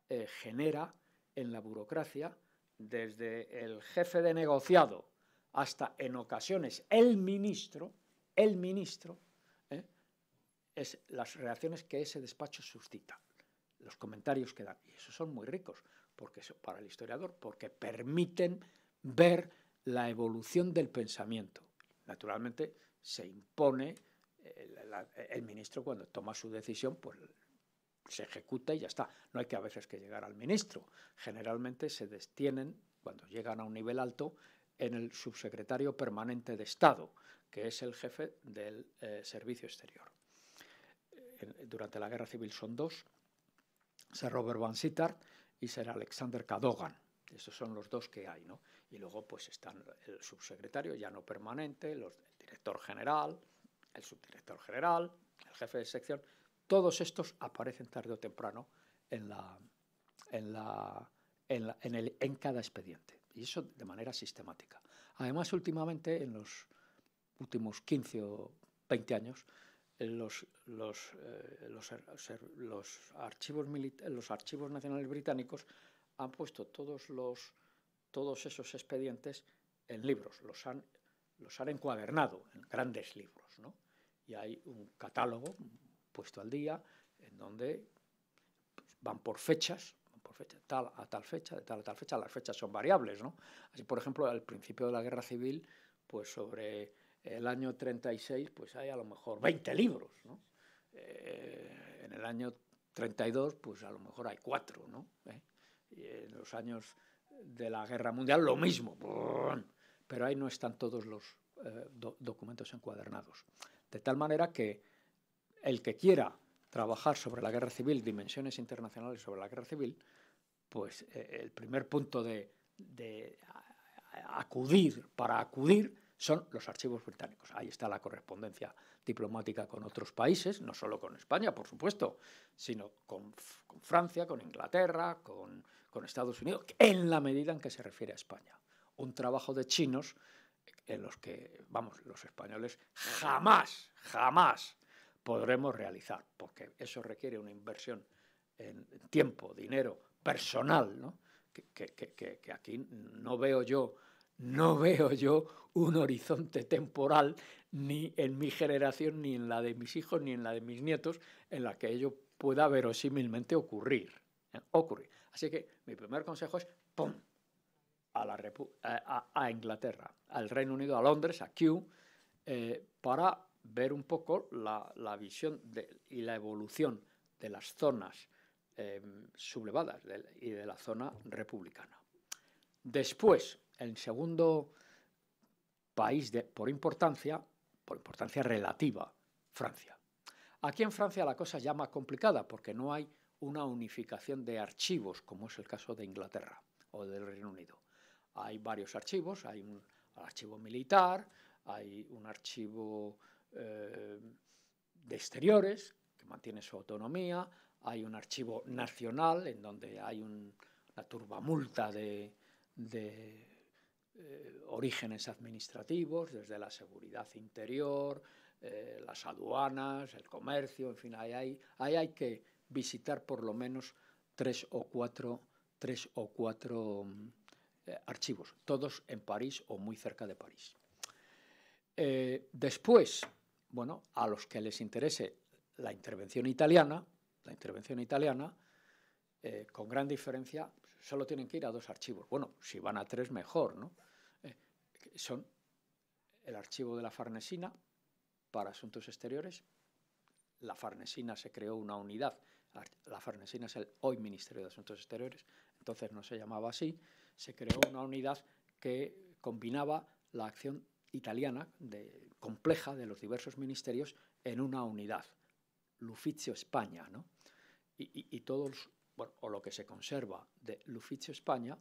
eh, genera en la burocracia desde el jefe de negociado hasta en ocasiones el ministro, el ministro, ¿eh? es las reacciones que ese despacho suscita, los comentarios que dan. Y esos son muy ricos porque para el historiador, porque permiten ver la evolución del pensamiento. Naturalmente se impone el, eh, el ministro cuando toma su decisión, pues se ejecuta y ya está. No hay que a veces que llegar al ministro. Generalmente se destienen, cuando llegan a un nivel alto, en el subsecretario permanente de Estado, que es el jefe del eh, Servicio Exterior. durante la Guerra Civil son dos, ser Robert Van Sittard y ser Alexander Cadogan. Esos son los dos que hay, ¿no? Y luego pues están el subsecretario ya no permanente, los, el director general, el subdirector general, el jefe de sección todos estos aparecen tarde o temprano en, la, en, la, en, el, en cada expediente, y eso de manera sistemática. Además, últimamente, en los últimos 15 o 20 años, eh, los, los, eh, los, archivos los archivos nacionales británicos han puesto todos, los, todos esos expedientes en libros, los han, los han encuadernado en grandes libros. ¿no? Y hay un catálogo puesto al día, en donde van por fechas, por fecha, tal a tal fecha, de tal a tal fecha, las fechas son variables, ¿no? Así, por ejemplo, al principio de la Guerra Civil, pues sobre el año 36, pues hay a lo mejor 20 libros, ¿no? Eh, en el año 32, pues a lo mejor hay cuatro. ¿no? ¿Eh? Y en los años de la Guerra Mundial, lo mismo, pero ahí no están todos los eh, documentos encuadernados. De tal manera que el que quiera trabajar sobre la guerra civil, dimensiones internacionales sobre la guerra civil, pues eh, el primer punto de, acudir para acudir son los archivos británicos. Ahí está la correspondencia diplomática con otros países, no solo con España, por supuesto, sino con, Francia, con Inglaterra, con, con, Estados Unidos, en la medida en que se refiere a España. Un trabajo de chinos en los que, vamos, los españoles jamás, jamás podremos realizar, porque eso requiere una inversión en tiempo, dinero, personal, ¿no? que, aquí no veo yo no *laughs* veo yo un horizonte temporal ni en mi generación, ni en la de mis hijos, ni en la de mis nietos, en la que ello pueda verosímilmente ocurrir. ¿eh? ocurrir. Así que mi primer consejo es, ¡pum!, a, la eh, a, Inglaterra, al Reino Unido, a Londres, a Kew, eh, para ver un poco la, visión y la evolución de las zonas em, sublevadas y de la zona republicana. Después, el segundo país por importancia, por importancia relativa, Francia. Aquí en Francia la cosa ya más complicada porque no hay una unificación de archivos como es el caso de Inglaterra o del Reino Unido. Hay varios archivos, hay un archivo militar, hay un archivo eh, de exteriores, que mantiene su autonomía, hay un archivo nacional en donde hay una turbamulta de, de eh, orígenes administrativos, desde la seguridad interior, eh, las aduanas, el comercio, en fin, ahí hay, hay que visitar por lo menos tres o cuatro, tres o cuatro mm, archivos, todos en París o muy cerca de París. Eh, después, bueno, a los que les interese la intervención italiana, la intervención italiana, eh, con gran diferencia, solo tienen que ir a dos archivos. Bueno, si van a tres, mejor, ¿no? Eh, son el archivo de la Farnesina para asuntos exteriores. La Farnesina se creó una unidad. La Farnesina es el hoy Ministerio de Asuntos Exteriores, entonces no se llamaba así. Se creó una unidad que combinaba la acción italiana, de, compleja, de los diversos ministerios, en una unidad, Lufficio España, ¿no? Y, todo todos, o lo que se conserva de luficio España,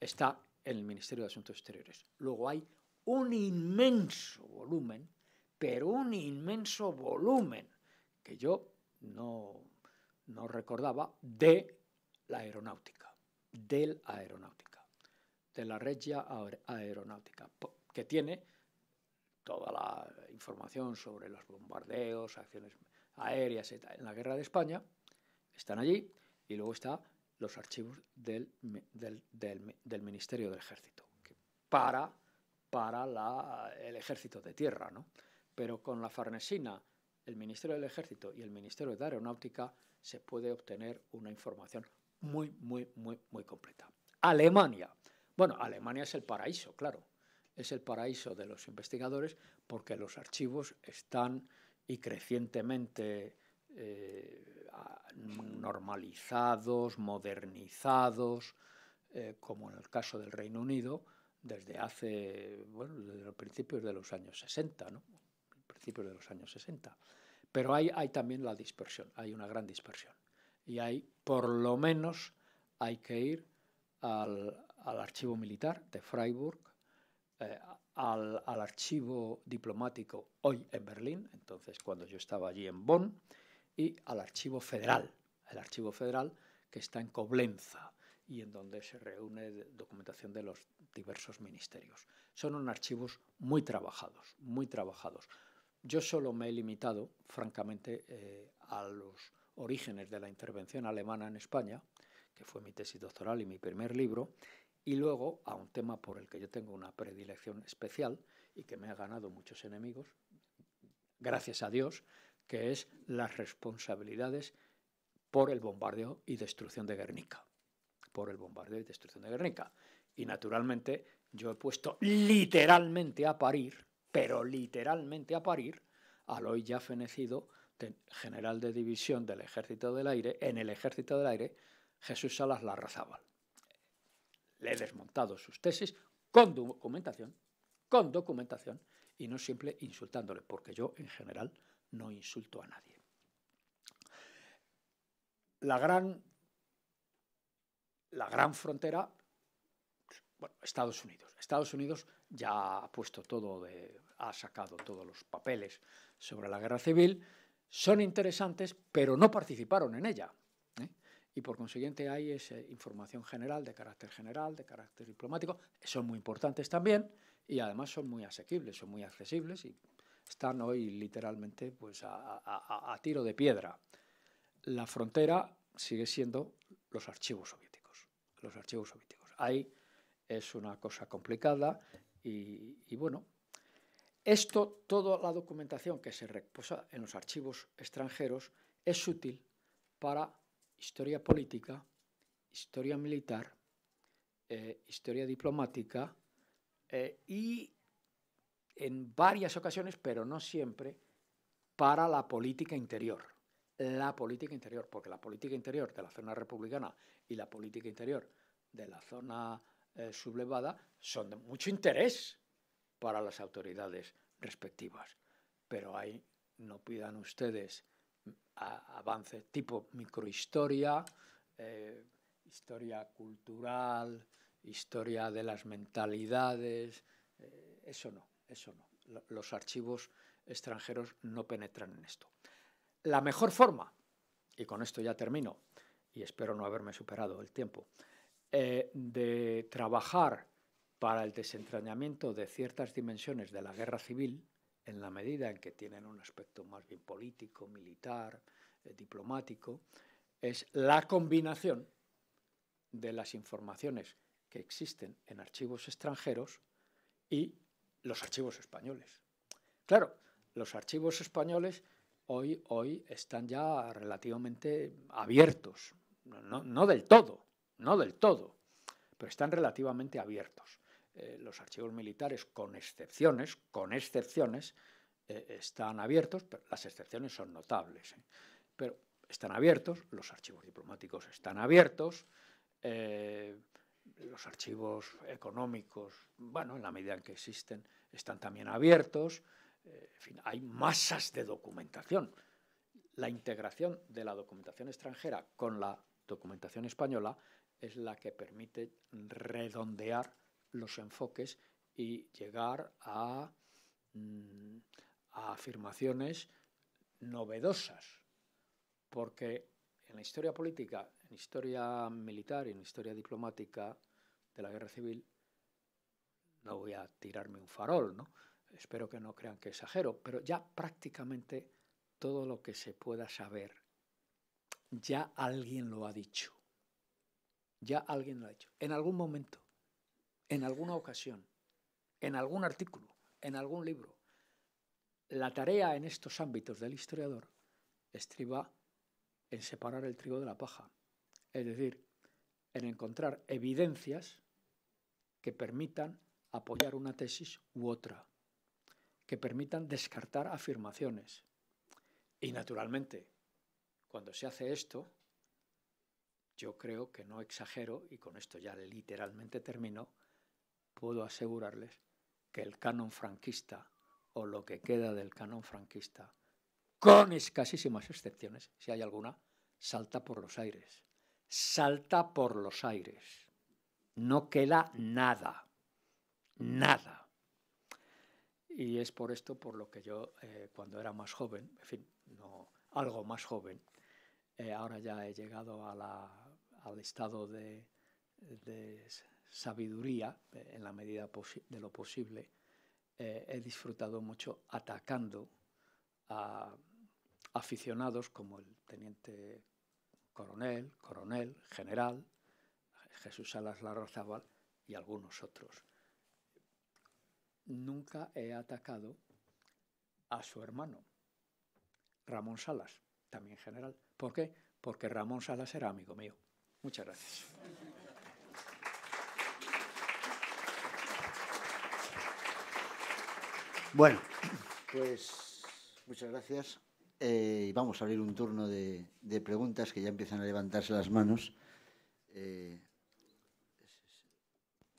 está en el Ministerio de Asuntos Exteriores. Luego hay un inmenso volumen, pero un inmenso volumen, que yo no, no recordaba, de la aeronáutica, del aeronáutica, de la regia aeronáutica, que tiene toda la información sobre los bombardeos, acciones aéreas en la guerra de España, están allí, y luego están los archivos del, Ministerio del Ejército, para, para el ejército de tierra, ¿no? Pero con la farnesina, el Ministerio del Ejército y el Ministerio de Aeronáutica se puede obtener una información muy, muy, muy, muy completa. Alemania. Bueno, Alemania es el paraíso, claro es el paraíso de los investigadores porque los archivos están y crecientemente eh, normalizados, modernizados, eh, como en el caso del Reino Unido, desde hace, bueno, desde los principios de los años 60, Principios de los años 60. Pero hay, también la dispersión, hay una gran dispersión. Y hay, por lo menos, hay que ir al archivo militar de Freiburg, eh, al, archivo diplomático hoy en Berlín, entonces cuando yo estaba allí en Bonn, y al archivo federal, el archivo federal que está en Coblenza y en donde se reúne documentación de los diversos ministerios. Son unos archivos muy trabajados, muy trabajados. Yo solo me he limitado, francamente, eh, a los orígenes de la intervención alemana en España, que fue mi tesis doctoral y mi primer libro, y luego a un tema por el que yo tengo una predilección especial y que me ha ganado muchos enemigos, gracias a Dios, que es las responsabilidades por el bombardeo y destrucción de Guernica. Por el bombardeo y destrucción de Guernica. Y naturalmente yo he puesto literalmente a parir, pero literalmente a parir, al hoy ya fenecido general de división del Ejército del Aire, en el Ejército del Aire, Jesús Salas Larrazábal le he desmontado sus tesis con documentación, con documentación y no siempre insultándole, porque yo en general no insulto a nadie. La gran, la gran frontera, bueno, Estados Unidos. Estados Unidos ya ha puesto todo, ha sacado todos los papeles sobre la guerra civil. Son interesantes, pero no participaron en ella y por consiguiente hay esa información general, de carácter general, de carácter diplomático, son muy importantes también y además son muy asequibles, son muy accesibles y están hoy literalmente pues, a, tiro de piedra. La frontera sigue siendo los archivos soviéticos. Los archivos soviéticos. Ahí es una cosa complicada y, y bueno, esto, toda la documentación que se reposa en los archivos extranjeros es útil para historia política, historia militar, eh, historia diplomática eh, y en varias ocasiones, pero no siempre, para la política interior. La política interior, porque la política interior de la zona republicana y la política interior de la zona eh, sublevada son de mucho interés para las autoridades respectivas. Pero ahí no pidan ustedes avance tipo microhistoria, eh, historia cultural, historia de las mentalidades, eh, eso no, eso no. Los archivos extranjeros no penetran en esto. La mejor forma, y con esto ya termino, y espero no haberme superado el tiempo, eh, de trabajar para el desentrañamiento de ciertas dimensiones de la guerra civil en la medida en que tienen un aspecto más bien político, militar, eh, diplomático, es la combinación de las informaciones que existen en archivos extranjeros y los archivos españoles. Claro, los archivos españoles hoy, hoy están ya relativamente abiertos, no, del todo, no del todo, pero están relativamente abiertos. Eh, los archivos militares, con excepciones, con excepciones, eh, están abiertos, las excepciones son notables. ¿eh? Pero están abiertos, los archivos diplomáticos están abiertos, los archivos económicos, bueno, en la medida en que existen, están también abiertos. en fin, hay masas de documentación. La integración de la documentación extranjera con la documentación española es la que permite redondear los enfoques y llegar mm, a, afirmaciones novedosas, porque en la historia política, en historia militar y en historia diplomática de la guerra civil, no voy a tirarme un farol, ¿no? espero que no crean que exagero, pero ya prácticamente todo lo que se pueda saber, ya alguien lo ha dicho. Ya alguien lo ha dicho. En algún momento en alguna ocasión, en algún artículo, en algún libro. La tarea en estos ámbitos del historiador estriba en separar el trigo de la paja, es decir, en encontrar evidencias que permitan apoyar una tesis u otra, que permitan descartar afirmaciones. Y naturalmente, cuando se hace esto, yo creo que no exagero, y con esto ya literalmente termino, puedo asegurarles que el canon franquista o lo que queda del canon franquista, con escasísimas excepciones, si hay alguna, salta por los aires. Salta por los aires. No queda nada. Nada. Y es por esto por lo que yo, eh, cuando era más joven, en fin, no, algo más joven, eh, ahora ya he llegado al estado de sabiduría, eh, en la medida de lo posible, eh, he disfrutado mucho atacando a aficionados como el teniente coronel, coronel, general, Jesús Salas Larrazábal y algunos otros. Nunca he atacado a su hermano, Ramón Salas, también general. ¿Por qué? Porque Ramón Salas era amigo mío. Muchas gracias. Bueno, pues muchas gracias. Eh, vamos a abrir un turno de, preguntas que ya empiezan a levantarse las manos. Eh,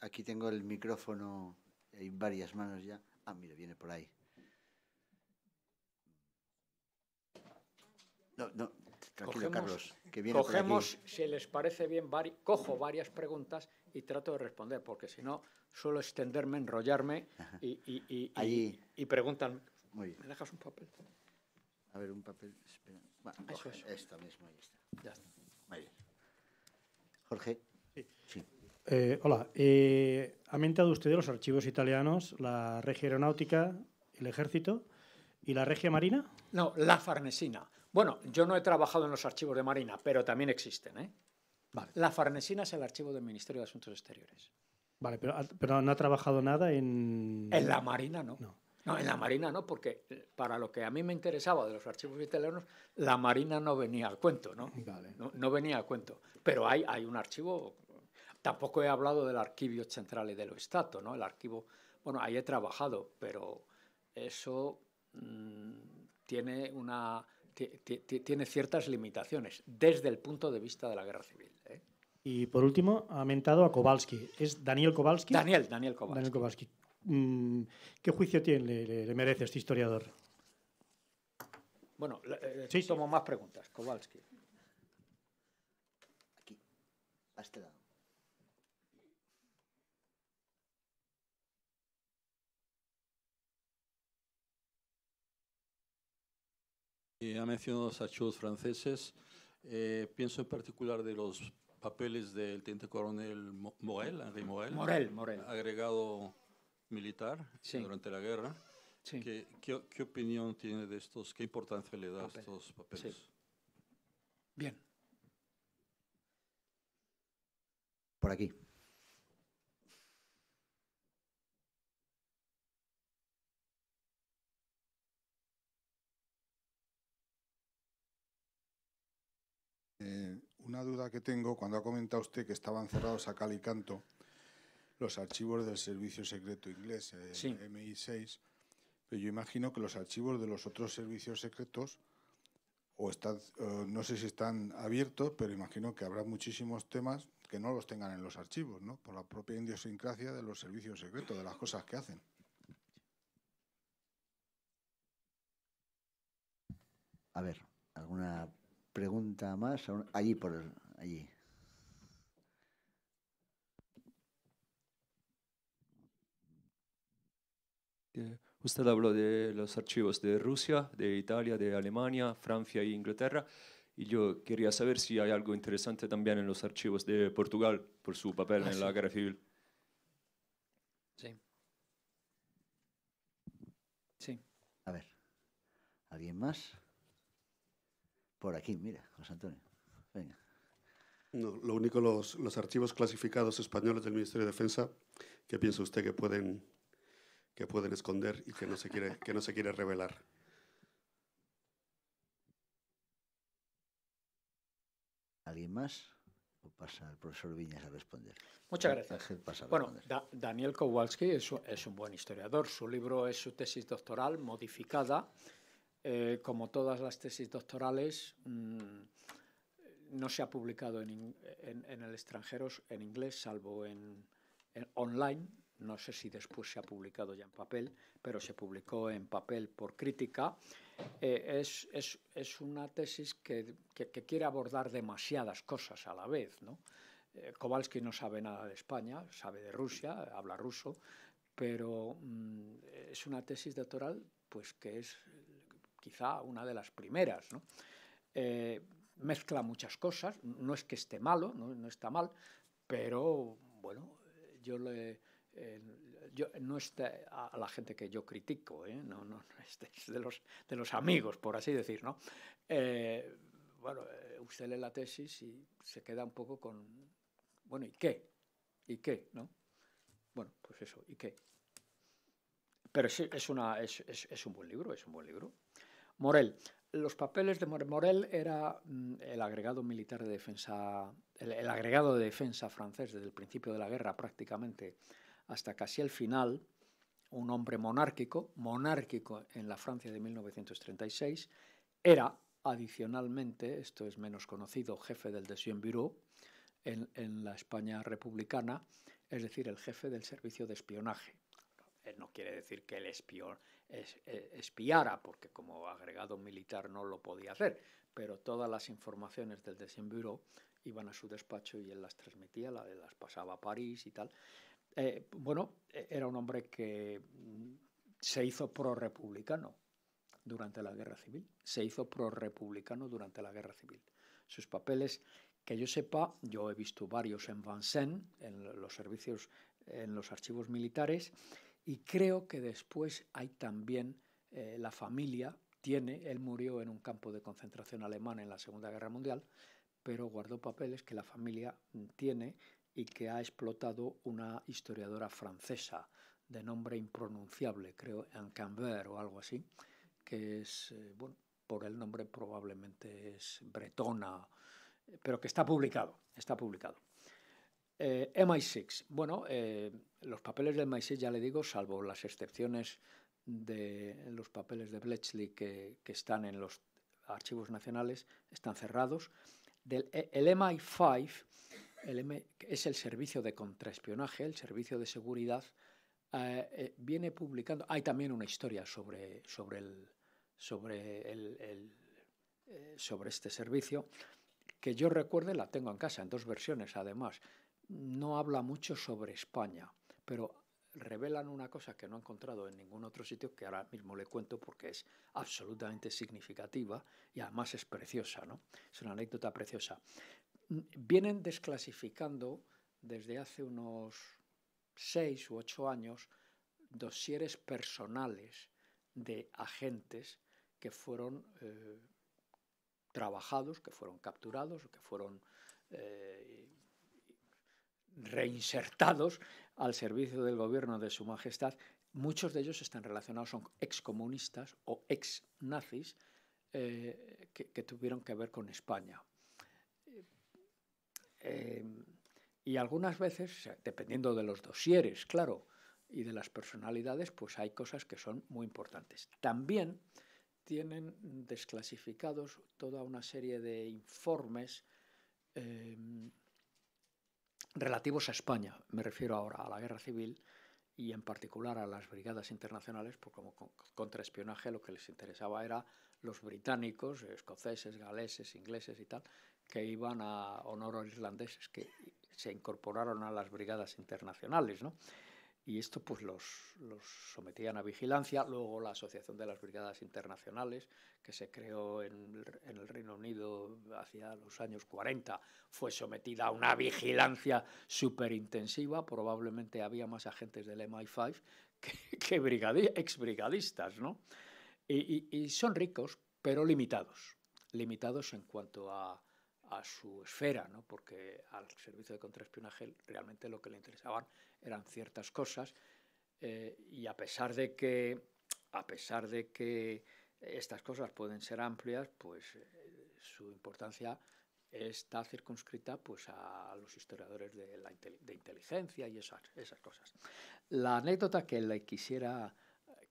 aquí tengo el micrófono, hay varias manos ya. Ah, mira, viene por ahí. No, no, cogemos, si les parece bien, cojo varias preguntas y trato de responder, porque si no, suelo extenderme, enrollarme y, preguntan. Muy bien. ¿Me dejas un papel? A ver, un papel. Espera. Bueno, eso, es mismo, Jorge. hola. ha mentado usted de los archivos italianos, la Regia Aeronáutica, el Ejército y la Regia Marina. No, la Farnesina. Bueno, yo no he trabajado en los archivos de Marina, pero también existen. ¿eh? La Farnesina es el archivo del Ministerio de Asuntos Exteriores. Vale, pero, ah, no ha trabajado nada en... En la Marina no. no. en la Marina no, porque eh, para lo que a mí me interesaba de los archivos italianos, la Marina no venía al cuento, ¿no? Vale. No, venía al cuento. Pero hay, hay un archivo, tampoco he hablado del archivio de lo estado, ¿no? El archivo, bueno, ahí he trabajado, pero eso mm, tiene una tiene ciertas limitaciones desde el punto de vista de la guerra civil. Y ¿eh? por último, ha mentado a Kowalski. ¿Es Daniel Kowalski? Daniel, Daniel Kowalski. Mm, ¿Qué juicio tiene, le, merece este historiador? Bueno, le eh, tomo más preguntas. Kowalski. Aquí, a este lado. Y ha mencionado los archivos franceses. Eh, pienso en particular de los papeles del teniente coronel Morel, Henri Morel, agregado militar durante la guerra. ¿Qué, opinión tiene de estos? ¿Qué importancia le da a estos papeles? Bien. Por aquí. Eh, una duda que tengo, cuando ha comentado usted que estaban cerrados a cal y canto los archivos del Servicio Secreto Inglés, MI6, pero yo imagino que los archivos de los otros servicios secretos, o están, no sé si están abiertos, pero imagino que habrá muchísimos temas que no los tengan en los archivos, ¿no? por la propia idiosincrasia de los servicios secretos, de las cosas que hacen. A ver, ¿alguna pregunta más. Allí, por allí. Eh, usted habló de los archivos de Rusia, de Italia, de Alemania, Francia e Inglaterra. Y yo quería saber si hay algo interesante también en los archivos de Portugal por su papel ah, en la guerra civil. Sí. Sí. A ver, ¿alguien más? por aquí, mira, José Antonio. Venga. No, lo único, los, archivos clasificados españoles del Ministerio de Defensa, ¿qué piensa usted que pueden, que pueden esconder y que no se quiere, que no se quiere revelar? ¿Alguien más? O pasa el profesor Viñas a responder. Muchas gracias. bueno, Daniel Kowalski es un buen historiador. Su libro es su tesis doctoral modificada eh, como todas las tesis doctorales, mm, no se ha publicado en, el extranjero en inglés, salvo en, online. No sé si después se ha publicado ya en papel, pero se publicó en papel por crítica. Eh, es, es, es, una tesis que, que, quiere abordar demasiadas cosas a la vez. ¿no? Eh, Kowalski no sabe nada de España, sabe de Rusia, habla ruso, pero mm, es una tesis doctoral pues, que es quizá una de las primeras. ¿no? Eh, mezcla muchas cosas, no es que esté malo, no, está mal, pero bueno, yo le... Eh, no está a la gente que yo critico, ¿eh? no, es de los, de los amigos, por así decir, ¿no? Eh, bueno, usted lee la tesis y se queda un poco con, bueno, ¿y qué? ¿Y qué? ¿No? Bueno, pues eso, ¿y qué? Pero es una, es un buen libro, es un buen libro. Morel. Los papeles de Morel era mm, el agregado militar de defensa, el, agregado de defensa francés desde el principio de la guerra prácticamente hasta casi el final, un hombre monárquico, monárquico en la Francia de 1936, era adicionalmente, esto es menos conocido, jefe del Deuxième Bureau en, en la España republicana, es decir, el jefe del servicio de espionaje. No quiere decir que el espion. E, espiara, porque como agregado militar no lo podía hacer, pero todas las informaciones del desemburo iban a su despacho y él las transmitía, las pasaba a París y tal. Eh, bueno, e, era un hombre que mm, se hizo pro-republicano durante la guerra civil, se hizo pro-republicano durante la guerra civil. Sus papeles, que yo sepa, yo he visto varios en Vincennes, en los servicios, en los archivos militares, y creo que después hay también eh, la familia, tiene, él murió en un campo de concentración alemán en la Segunda Guerra Mundial, pero guardó papeles que la familia mm, tiene y que ha explotado una historiadora francesa de nombre impronunciable, creo, Ancanver o algo así, que es, eh, bueno, por el nombre probablemente es bretona, eh, pero que está publicado, está publicado. Eh, MI6. Bueno, eh, los papeles del MI6, ya le digo, salvo las excepciones de los papeles de Bletchley que, están en los archivos nacionales, están cerrados. Eh, el MI5 es el servicio de contraespionaje, el servicio de seguridad, viene publicando. Hay también una historia sobre, sobre este servicio que yo recuerde la tengo en casa, en dos versiones además no habla mucho sobre España, pero revelan una cosa que no he encontrado en ningún otro sitio que ahora mismo le cuento porque es absolutamente significativa y además es preciosa, ¿no? Es una anécdota preciosa. Vienen desclasificando desde hace unos seis u ocho años dosieres personales de agentes que fueron eh, trabajados, que fueron capturados, que fueron eh, reinsertados al servicio del gobierno de Su Majestad. Muchos de ellos están relacionados, son excomunistas o ex nazis eh, que, tuvieron que ver con España. Eh, eh, y algunas veces, dependiendo de los dosieres, claro, y de las personalidades, pues hay cosas que son muy importantes. También tienen desclasificados toda una serie de informes relativos a España, me refiero ahora a la guerra civil y en particular a las brigadas internacionales, porque como contraespionaje lo que les interesaba era los británicos, escoceses, galeses, ingleses y tal, que iban a honor a irlandeses que se incorporaron a las brigadas internacionales, ¿no? y esto pues los, sometían a vigilancia. Luego la Asociación de las Brigadas Internacionales, que se creó en, el Reino Unido hacia los años 40, fue sometida a una vigilancia súper intensiva. Probablemente había más agentes del MI5 que, exbrigadistas, ¿no? Y, son ricos, pero limitados, limitados en cuanto a, su esfera, ¿no? porque al servicio de contraespionaje realmente lo que le interesaban eran ciertas cosas, eh, y a pesar de que, a pesar de que estas cosas pueden ser amplias, pues eh, su importancia está circunscrita pues, a los historiadores de, inteligencia y esas, esas, cosas. La anécdota que le quisiera,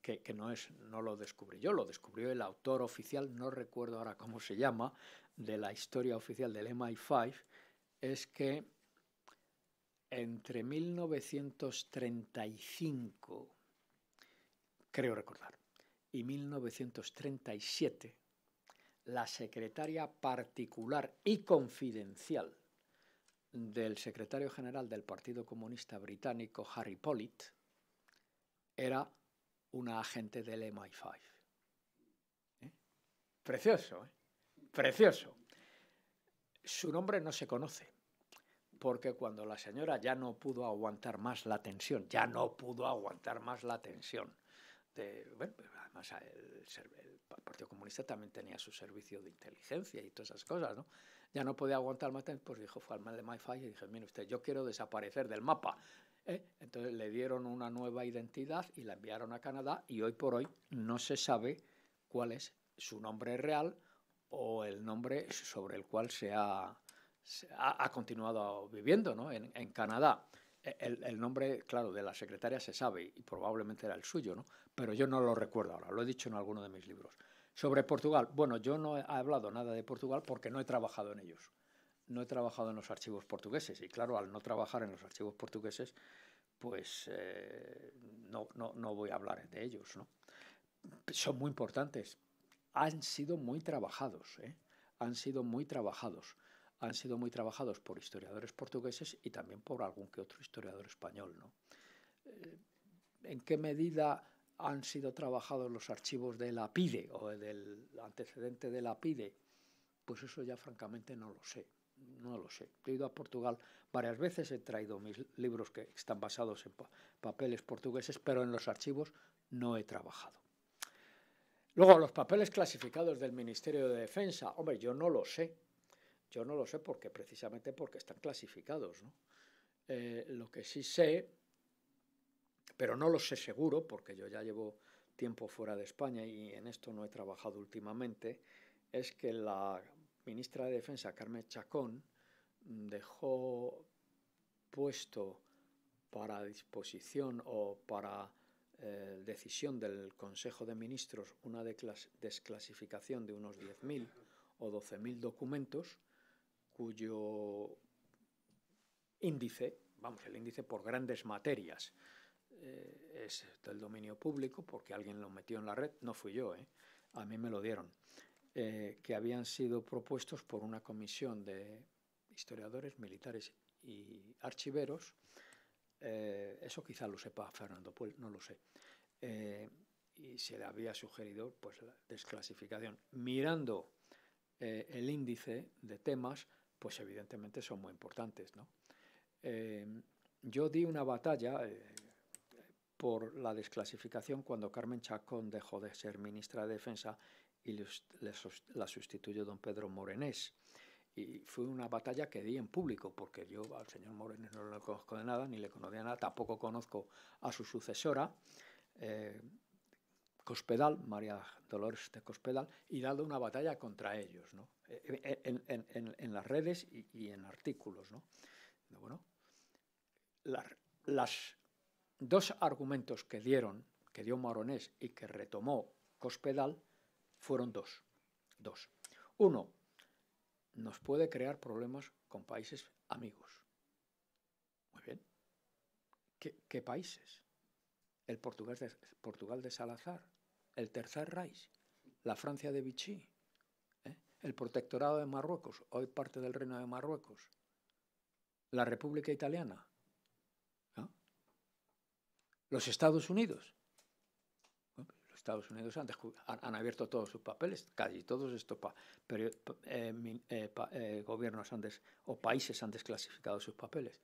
que, no, es, no lo descubrí yo, lo descubrió el autor oficial, no recuerdo ahora cómo se llama, de la historia oficial del MI5, es que entre 1935, creo recordar, y 1937, la secretaria particular y confidencial del secretario general del Partido Comunista Británico, Harry Pollitt, era una agente del MI5. ¿Eh? Precioso, ¿eh? precioso. Su nombre no se conoce porque cuando la señora ya no pudo aguantar más la tensión, ya no pudo aguantar más la tensión, de, pues, además el, Partido Comunista también tenía su servicio de inteligencia y todas esas cosas, ¿no? Ya no podía aguantar más, pues dijo, fue al mal de MyFi y dije, mire usted, yo quiero desaparecer del mapa. ¿eh? Entonces le dieron una nueva identidad y la enviaron a Canadá y hoy por hoy no se sabe cuál es su nombre real o el nombre sobre el cual se ha ha, continuado viviendo ¿no? en, Canadá. E, el, nombre, claro, de la secretaria se sabe y probablemente era el suyo, ¿no? pero yo no lo recuerdo ahora, lo he dicho en alguno de mis libros. Sobre Portugal, bueno, yo no he hablado nada de Portugal porque no he trabajado en ellos, no he trabajado en los archivos portugueses y claro, al no trabajar en los archivos portugueses, pues eh, no, no, no, voy a hablar de ellos. ¿no? Son muy importantes, han sido muy trabajados, ¿eh? han sido muy trabajados han sido muy trabajados por historiadores portugueses y también por algún que otro historiador español. ¿no? Eh, ¿En qué medida han sido trabajados los archivos de la PIDE o del antecedente de la PIDE? Pues eso ya francamente no lo sé. No lo sé. He ido a Portugal varias veces, he traído mis libros que están basados en papeles portugueses, pero en los archivos no he trabajado. Luego, los papeles clasificados del Ministerio de Defensa. Hombre, yo no lo sé yo no lo sé porque, precisamente porque están clasificados. Eh, lo que sí sé, pero no lo sé seguro, porque yo ya llevo tiempo fuera de España y en esto no he trabajado últimamente, es que la ministra de Defensa, Carmen Chacón, dejó puesto para disposición o para eh, decisión del Consejo de Ministros una desclasificación de unos 10.000 o 12.000 documentos cuyo índice, vamos, el índice por grandes materias, eh, es del dominio público porque alguien lo metió en la red, no fui yo, eh, a mí me lo dieron, eh, que habían sido propuestos por una comisión de historiadores, militares y archiveros, eso quizá lo sepa Fernando Puel, no lo sé, y se le había sugerido pues, la desclasificación, mirando el índice de temas, pues evidentemente son muy importantes. ¿no? Eh, yo di una batalla eh, por la desclasificación cuando Carmen Chacón dejó de ser ministra de Defensa y la sustituyó don Pedro Morenés. Y fue una batalla que di en público, porque yo al señor Morenés no le conozco de nada, ni le conozco de nada, tampoco conozco a su sucesora. Eh, Cospedal, María Dolores de Cospedal, y dado una batalla contra ellos. ¿no? en, las redes y, en artículos. ¿no? Bueno, dos argumentos que dieron, que dio Maronés y que retomó Cospedal, fueron dos. dos. Uno, nos puede crear problemas con países amigos. Muy bien. ¿Qué, países? El Portugal de Salazar, el Tercer Reich, la Francia de Vichy, el protectorado de Marruecos, hoy parte del Reino de Marruecos, la República Italiana, los Estados Unidos. los Estados Unidos han, abierto todos sus papeles, casi todos estos pero, eh, eh, eh, gobiernos o países han desclasificado sus papeles.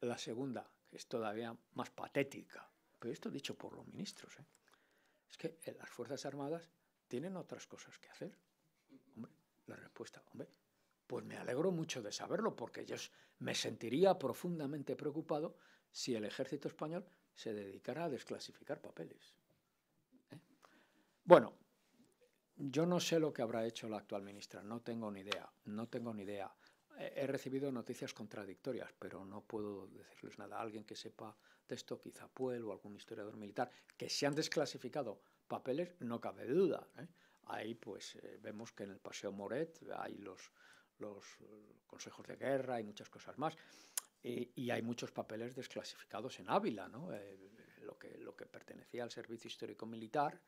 La segunda es todavía más patética, pero esto dicho por los ministros. Es que las Fuerzas Armadas tienen otras cosas que hacer la respuesta, hombre, pues me alegro mucho de saberlo, porque yo me sentiría profundamente preocupado si el ejército español se dedicara a desclasificar papeles. ¿Eh? Bueno, yo no sé lo que habrá hecho la actual ministra, no tengo ni idea, no tengo ni idea. He recibido noticias contradictorias, pero no puedo decirles nada. Alguien que sepa de esto, quizá Puel o algún historiador militar, que se han desclasificado papeles, no cabe duda. ¿eh? Ahí pues eh, vemos que en el Paseo Moret hay los, eh, consejos de guerra y muchas cosas más. y hay muchos papeles desclasificados en Ávila, eh, lo, que, lo que pertenecía al servicio histórico militar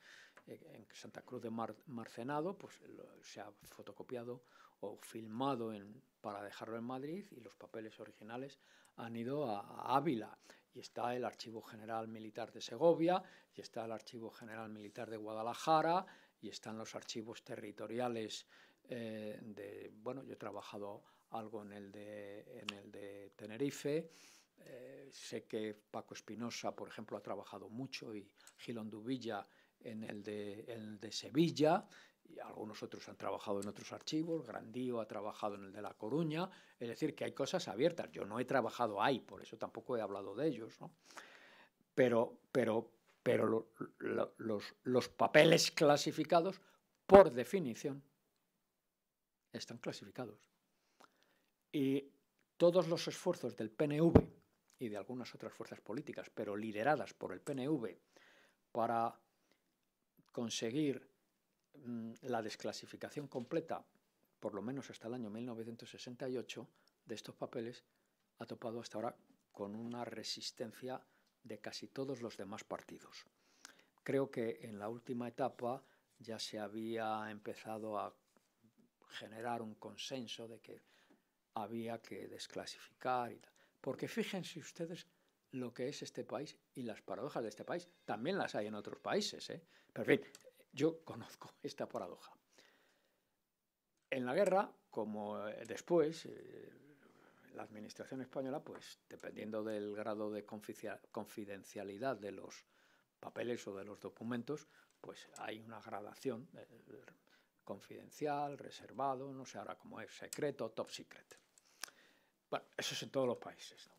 en Santa Cruz de Marcenado, pues se ha fotocopiado o filmado en, para dejarlo en Madrid y los papeles originales han ido a, Ávila. Y está el Archivo General Militar de Segovia, y está el Archivo General Militar de Guadalajara, y están los archivos territoriales eh, de, bueno, yo he trabajado algo en el de, en el de Tenerife, eh, sé que Paco Espinosa, por ejemplo, ha trabajado mucho y Gilón Dubilla en el de, el de Sevilla, y algunos otros han trabajado en otros archivos, Grandío ha trabajado en el de La Coruña, es decir, que hay cosas abiertas. Yo no he trabajado ahí, por eso tampoco he hablado de ellos, ¿no? Pero, pero, pero los, papeles clasificados, por definición, están clasificados. Y todos los esfuerzos del PNV y de algunas otras fuerzas políticas, pero lideradas por el PNV, para conseguir mm, la desclasificación completa, por lo menos hasta el año 1968, de estos papeles, ha topado hasta ahora con una resistencia de casi todos los demás partidos. Creo que en la última etapa ya se había empezado a generar un consenso de que había que desclasificar y tal. Porque fíjense ustedes lo que es este país y las paradojas de este país. También las hay en otros países. ¿eh? Pero en fin, yo *laughs* conozco esta paradoja. En la guerra, como eh, después, eh, la Administración española, pues dependiendo del grado de confidencialidad de los papeles o de los documentos, pues hay una gradación eh, confidencial, reservado, no sé ahora cómo es, secreto, top secret. Bueno, eso es en todos los países.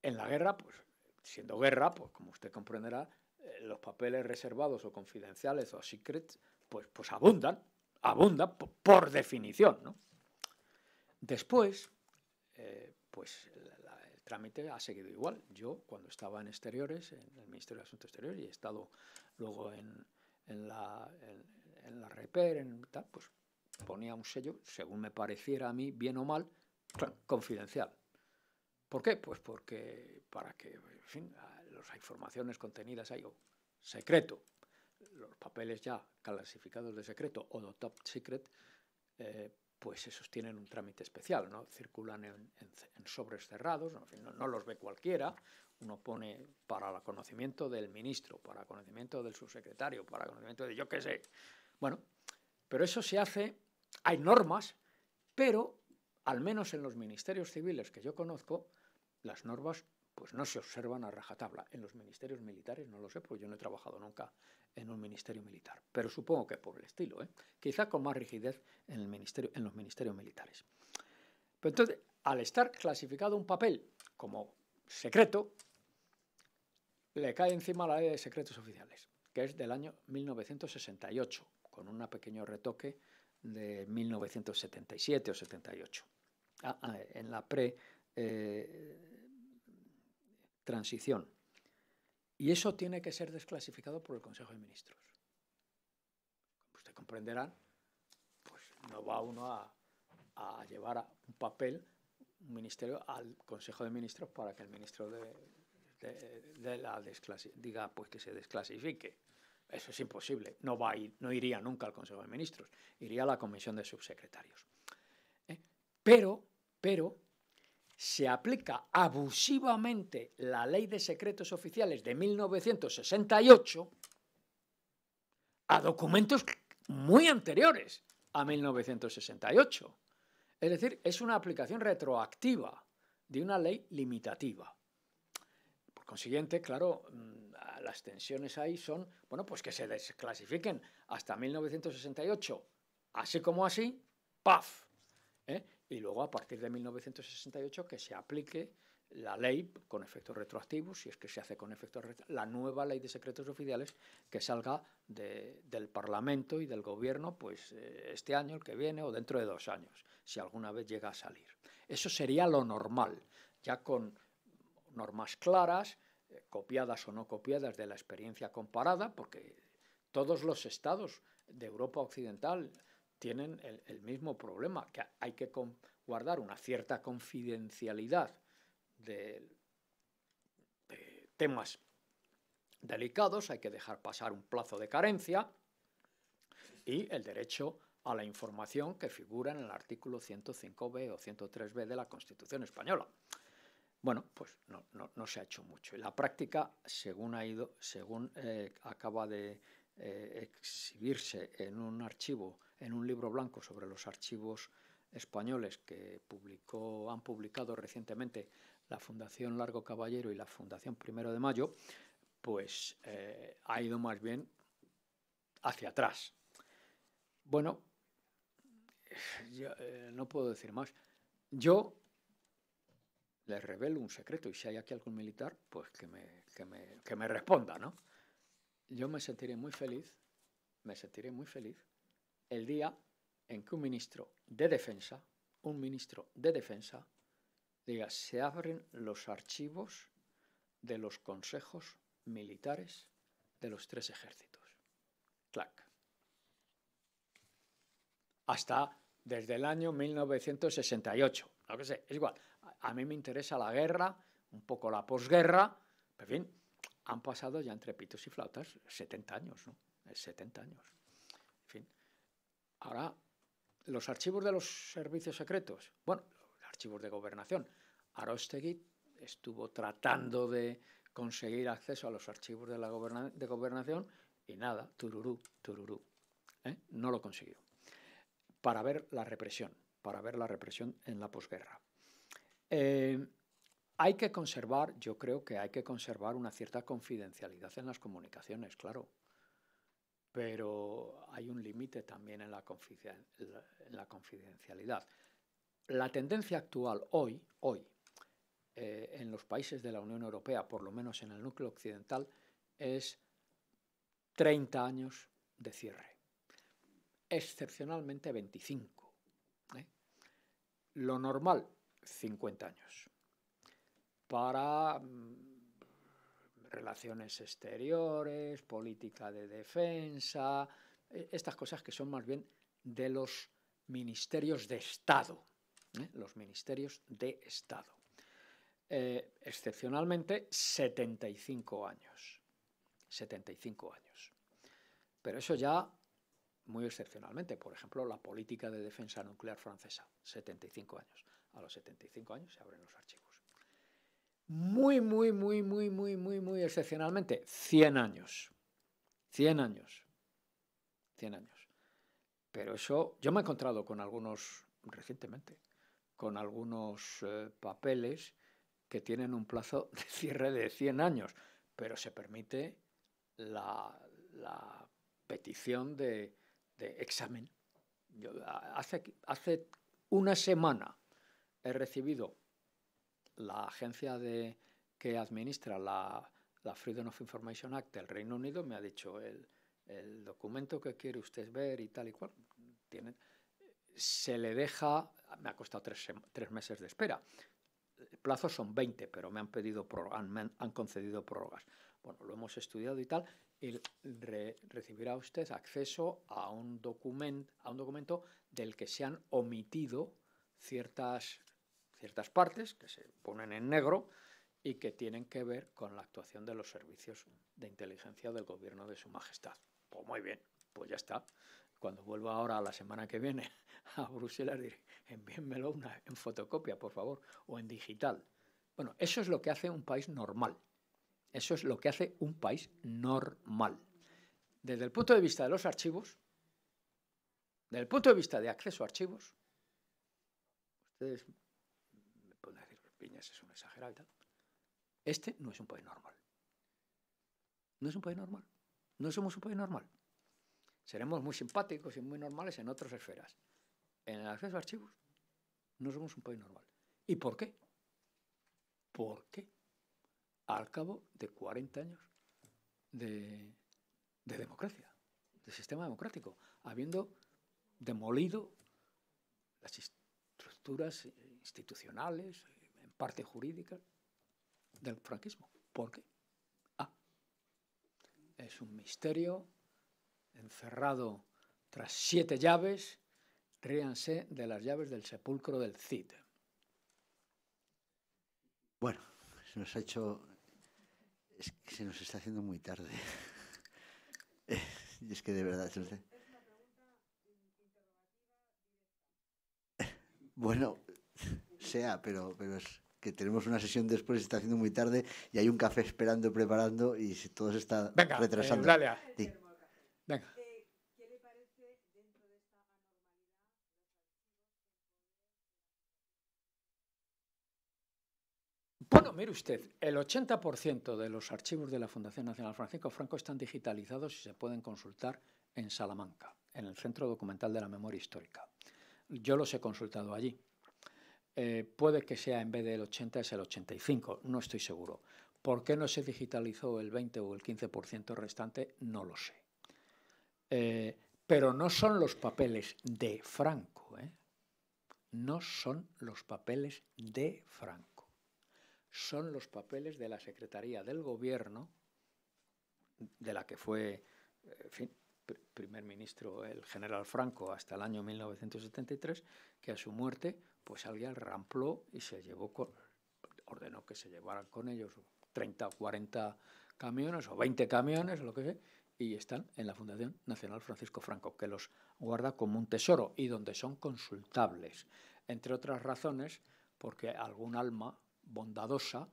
En la guerra, pues siendo guerra, pues como usted comprenderá, eh, los papeles reservados o confidenciales o secret, pues, pues abundan, abundan por, por definición. ¿no? Después, eh, pues el trámite ha seguido igual. Yo, cuando estaba en exteriores, en el Ministerio de Asuntos Exteriores, y he estado luego en, la, REPER, pues ponía un sello, según me pareciera a mí, bien o mal, confidencial. ¿Por qué? Pues porque para que, en fin, las informaciones contenidas ahí, o secreto, los papeles ya clasificados de secreto o de top secret, eh, pues esos tienen un trámite especial, ¿no? circulan en, sobres cerrados, no, los ve cualquiera, uno pone para el conocimiento del ministro, para conocimiento del subsecretario, para conocimiento de yo qué sé. Bueno, pero eso se hace, hay normas, pero al menos en los ministerios civiles que yo conozco, las normas pues no se observan a rajatabla. En los ministerios militares no lo sé, porque yo no he trabajado nunca en un ministerio militar, pero supongo que por el estilo, ¿eh? quizá con más rigidez en, el ministerio, en los ministerios militares. Pero entonces, al estar clasificado un papel como secreto, le cae encima la ley de secretos oficiales, que es del año 1968, con un pequeño retoque de 1977 o 78, ah, ah, en la pre-transición. Eh, y eso tiene que ser desclasificado por el Consejo de Ministros. Como usted comprenderán. pues no va uno a, llevar un papel, un ministerio, al Consejo de Ministros para que el ministro de, diga pues que se desclasifique. Eso es imposible. No, va a no iría nunca al Consejo de Ministros, iría a la Comisión de Subsecretarios. ¿Eh? Pero, pero, se aplica abusivamente la ley de secretos oficiales de 1968 a documentos muy anteriores a 1968. Es decir, es una aplicación retroactiva de una ley limitativa. Por consiguiente, claro, mm, las tensiones ahí son, bueno, pues que se desclasifiquen hasta 1968, así como así, ¡paf! ¿eh? y luego a partir de 1968 que se aplique la ley con efectos retroactivos, si es que se hace con efectos retroactivos, la nueva ley de secretos oficiales que salga del Parlamento y del Gobierno pues eh, este año, el que viene o dentro de dos años, si alguna vez llega a salir. Eso sería lo normal, ya con normas claras, eh, copiadas o no copiadas de la experiencia comparada, porque todos los estados de Europa Occidental, tienen el, mismo problema, que hay que guardar una cierta confidencialidad de, temas delicados, hay que dejar pasar un plazo de carencia y el derecho a la información que figura en el artículo 105b o 103b de la Constitución española. Bueno, pues no, se ha hecho mucho. Y la práctica, según, ha ido, según eh, acaba de eh, exhibirse en un archivo en un libro blanco sobre los archivos españoles que publicó, han publicado recientemente la Fundación Largo Caballero y la Fundación Primero de Mayo, pues eh, ha ido más bien hacia atrás. Bueno, *sighs* eh, no puedo decir más. Yo les revelo un secreto y si hay aquí algún militar, pues que me, que me, que me responda, ¿no? Yo me sentiré muy feliz, me sentiré muy feliz el día en que un ministro de defensa, un ministro de defensa, diga, se abren los archivos de los consejos militares de los tres ejércitos. Clac. Hasta desde el año 1968. lo que sé, es igual. A, mí me interesa la guerra, un poco la posguerra, pero en fin, han pasado ya entre pitos y flautas 70 años, ¿no? 70 años. Ahora, los archivos de los servicios secretos, bueno, los archivos de gobernación, Arostegui estuvo tratando de conseguir acceso a los archivos de la gobernación y nada, tururú, tururú. ¿eh? No lo consiguió. Para ver la represión, para ver la represión en la posguerra. Eh, hay que conservar, yo creo que hay que conservar una cierta confidencialidad en las comunicaciones, claro pero hay un límite también en la, confidencialidad. La tendencia actual hoy, hoy eh, en los países de la Unión Europea, por lo menos en el núcleo occidental, es 30 años de cierre, excepcionalmente 25. ¿eh? Lo normal, 50 años. Para mm, relaciones exteriores, política de defensa, e, estas cosas que son más bien de los ministerios de Estado, ¿eh? los ministerios de Estado. Eh, excepcionalmente 75 años, 75 años. Pero eso ya muy excepcionalmente, por ejemplo, la política de defensa nuclear francesa, 75 años. A los 75 años se abren los archivos muy, muy, muy, muy, muy, muy, muy excepcionalmente, 100 años. 100 años. 100 años. Pero eso, yo me he encontrado con algunos, recientemente, con algunos eh, papeles que tienen un plazo *laughs* de cierre de 100 años, pero se permite la, petición de, examen. hace, hace una semana he recibido la agencia de, que administra la, Freedom of Information Act del Reino Unido me ha dicho el, el documento que quiere usted ver y tal y cual. Tiene, se le deja, me ha costado tres, tres, meses de espera. El plazo son 20, pero me han pedido han, han, concedido prórrogas. Bueno, lo hemos estudiado y tal, y recibirá usted acceso a un, document, a un documento del que se han omitido ciertas ciertas partes que se ponen en negro y que tienen que ver con la actuación de los servicios de inteligencia del gobierno de su majestad. Pues muy bien, pues ya está. Cuando vuelva ahora la semana que viene *laughs* a Bruselas, diré, envíenmelo una, en fotocopia, por favor, o en digital. Bueno, eso es lo que hace un país normal. Eso es lo que hace un país normal. Desde el punto de vista de los archivos, desde el punto de vista de acceso a archivos, ustedes es un exagerado Este no es un país normal. No es un país normal. No somos un país normal. Seremos muy simpáticos y muy normales en otras esferas. En el acceso a archivos no somos un país normal. ¿Y por qué? Porque al cabo de 40 años de democracia, de sistema democrático, habiendo demolido las estructuras institucionales, parte jurídica del franquismo. ¿Por qué? Ah, es un misterio encerrado tras siete llaves, ríanse de las llaves del sepulcro del Cid. Bueno, se nos ha hecho. Es que se nos está haciendo muy tarde. *laughs* Eh, y es que de verdad. *laughs* bueno, sea, pero, pero es que tenemos una sesión después, está haciendo muy tarde y hay un café esperando, preparando y todo se está Venga, retrasando. Eh, Venga. Eh, bueno, mire usted, el 80% de los archivos de la Fundación Nacional Francisco Franco están digitalizados y se pueden consultar en Salamanca, en el Centro Documental de la Memoria Histórica. Yo los he consultado allí. Eh, puede que sea en vez del 80 es el 85, no estoy seguro. ¿Por qué no se digitalizó el 20 o el 15% restante? No lo sé. Eh, pero no son los papeles de Franco, ¿eh? no son los papeles de Franco, son los papeles de la Secretaría del Gobierno, de la que fue primer ministro el general Franco hasta el año 1973, que a su muerte pues alguien rampló y se llevó con, ordenó que se llevaran con ellos 30 o 40 camiones o 20 camiones lo que sea, y están en la Fundación Nacional Francisco Franco, que los guarda como un tesoro y donde son consultables, entre otras razones porque algún alma bondadosa,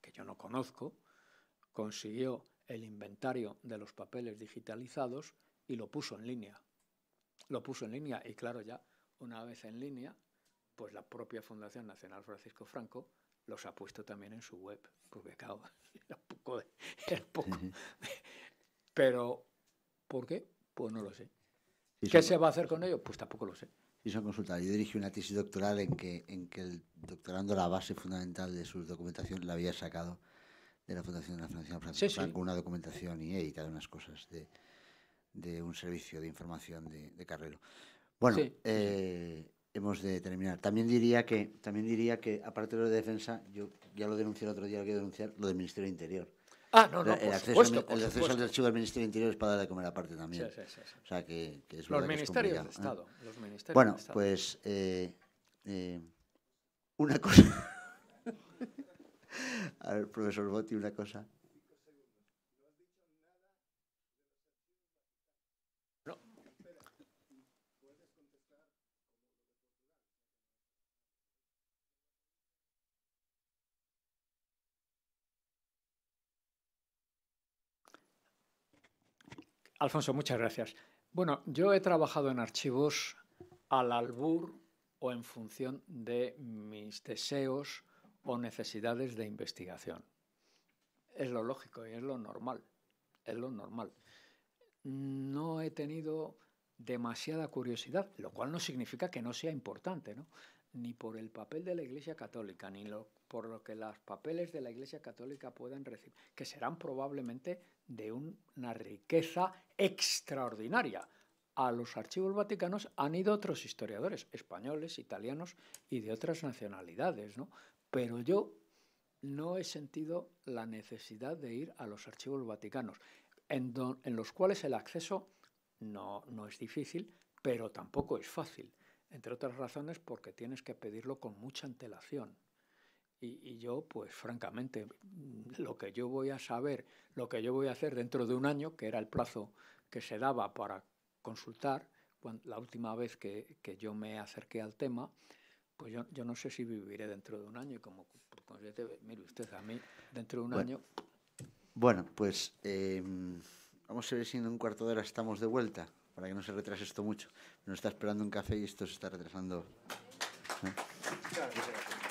que yo no conozco, consiguió el inventario de los papeles digitalizados y lo puso en línea. Lo puso en línea y claro, ya una vez en línea, pues la propia Fundación Nacional Francisco Franco los ha puesto también en su web, porque claro, *laughs* poco, poco. Pero, ¿por qué? Pues no lo sé. ¿Qué se va a hacer con ello? Pues tampoco lo sé. Sí, son consultas. Yo dirigí una tesis doctoral en que, en que el doctorando la base fundamental de su documentación la había sacado de la Fundación Nacional Francisco Franco, una documentación y he unas cosas de, un servicio de información de, de Carrero. Bueno, eh, hemos de terminar. También diría que, también diría que aparte de lo de defensa, yo ya lo denuncié el otro día, lo quiero denunciar, lo del Ministerio del Interior. Ah, no, no, el, por acceso, supuesto, el acceso al archivo del Ministerio del Interior es para darle de comer aparte también. Sí, sí, sí, o sea, que, es ¿eh? los, ministerios de Estado, los ministerios bueno, de Estado. pues eh, eh una cosa... *laughs* a ver, profesor Botti, una cosa. Alfonso, muchas gracias. Bueno, yo he trabajado en archivos al albur o en función de mis deseos o necesidades de investigación. Es lo lógico y es lo normal. Es lo normal. No he tenido demasiada curiosidad, lo cual no significa que no sea importante, ¿no? ni por el papel de la Iglesia Católica, ni lo, por lo que los papeles de la Iglesia Católica puedan recibir, que serán probablemente de una riqueza extraordinaria. A los archivos vaticanos han ido otros historiadores, españoles, italianos y de otras nacionalidades, ¿no? Pero yo no he sentido la necesidad de ir a los archivos vaticanos, en, los cuales el acceso no es difícil, pero tampoco es fácil, entre otras razones porque tienes que pedirlo con mucha antelación. Y, yo, pues francamente, lo que yo voy a saber, lo que yo voy a hacer dentro de un año, que era el plazo que se daba para consultar, la última vez que, yo me acerqué al tema, pues yo, no sé si viviré dentro de un año. Y como mire usted, a mí dentro de un año. Bueno, pues em, vamos a ver si en un cuarto de hora estamos de vuelta, para que no se retrase esto mucho. no está esperando un café y esto se está retrasando. ¿Eh?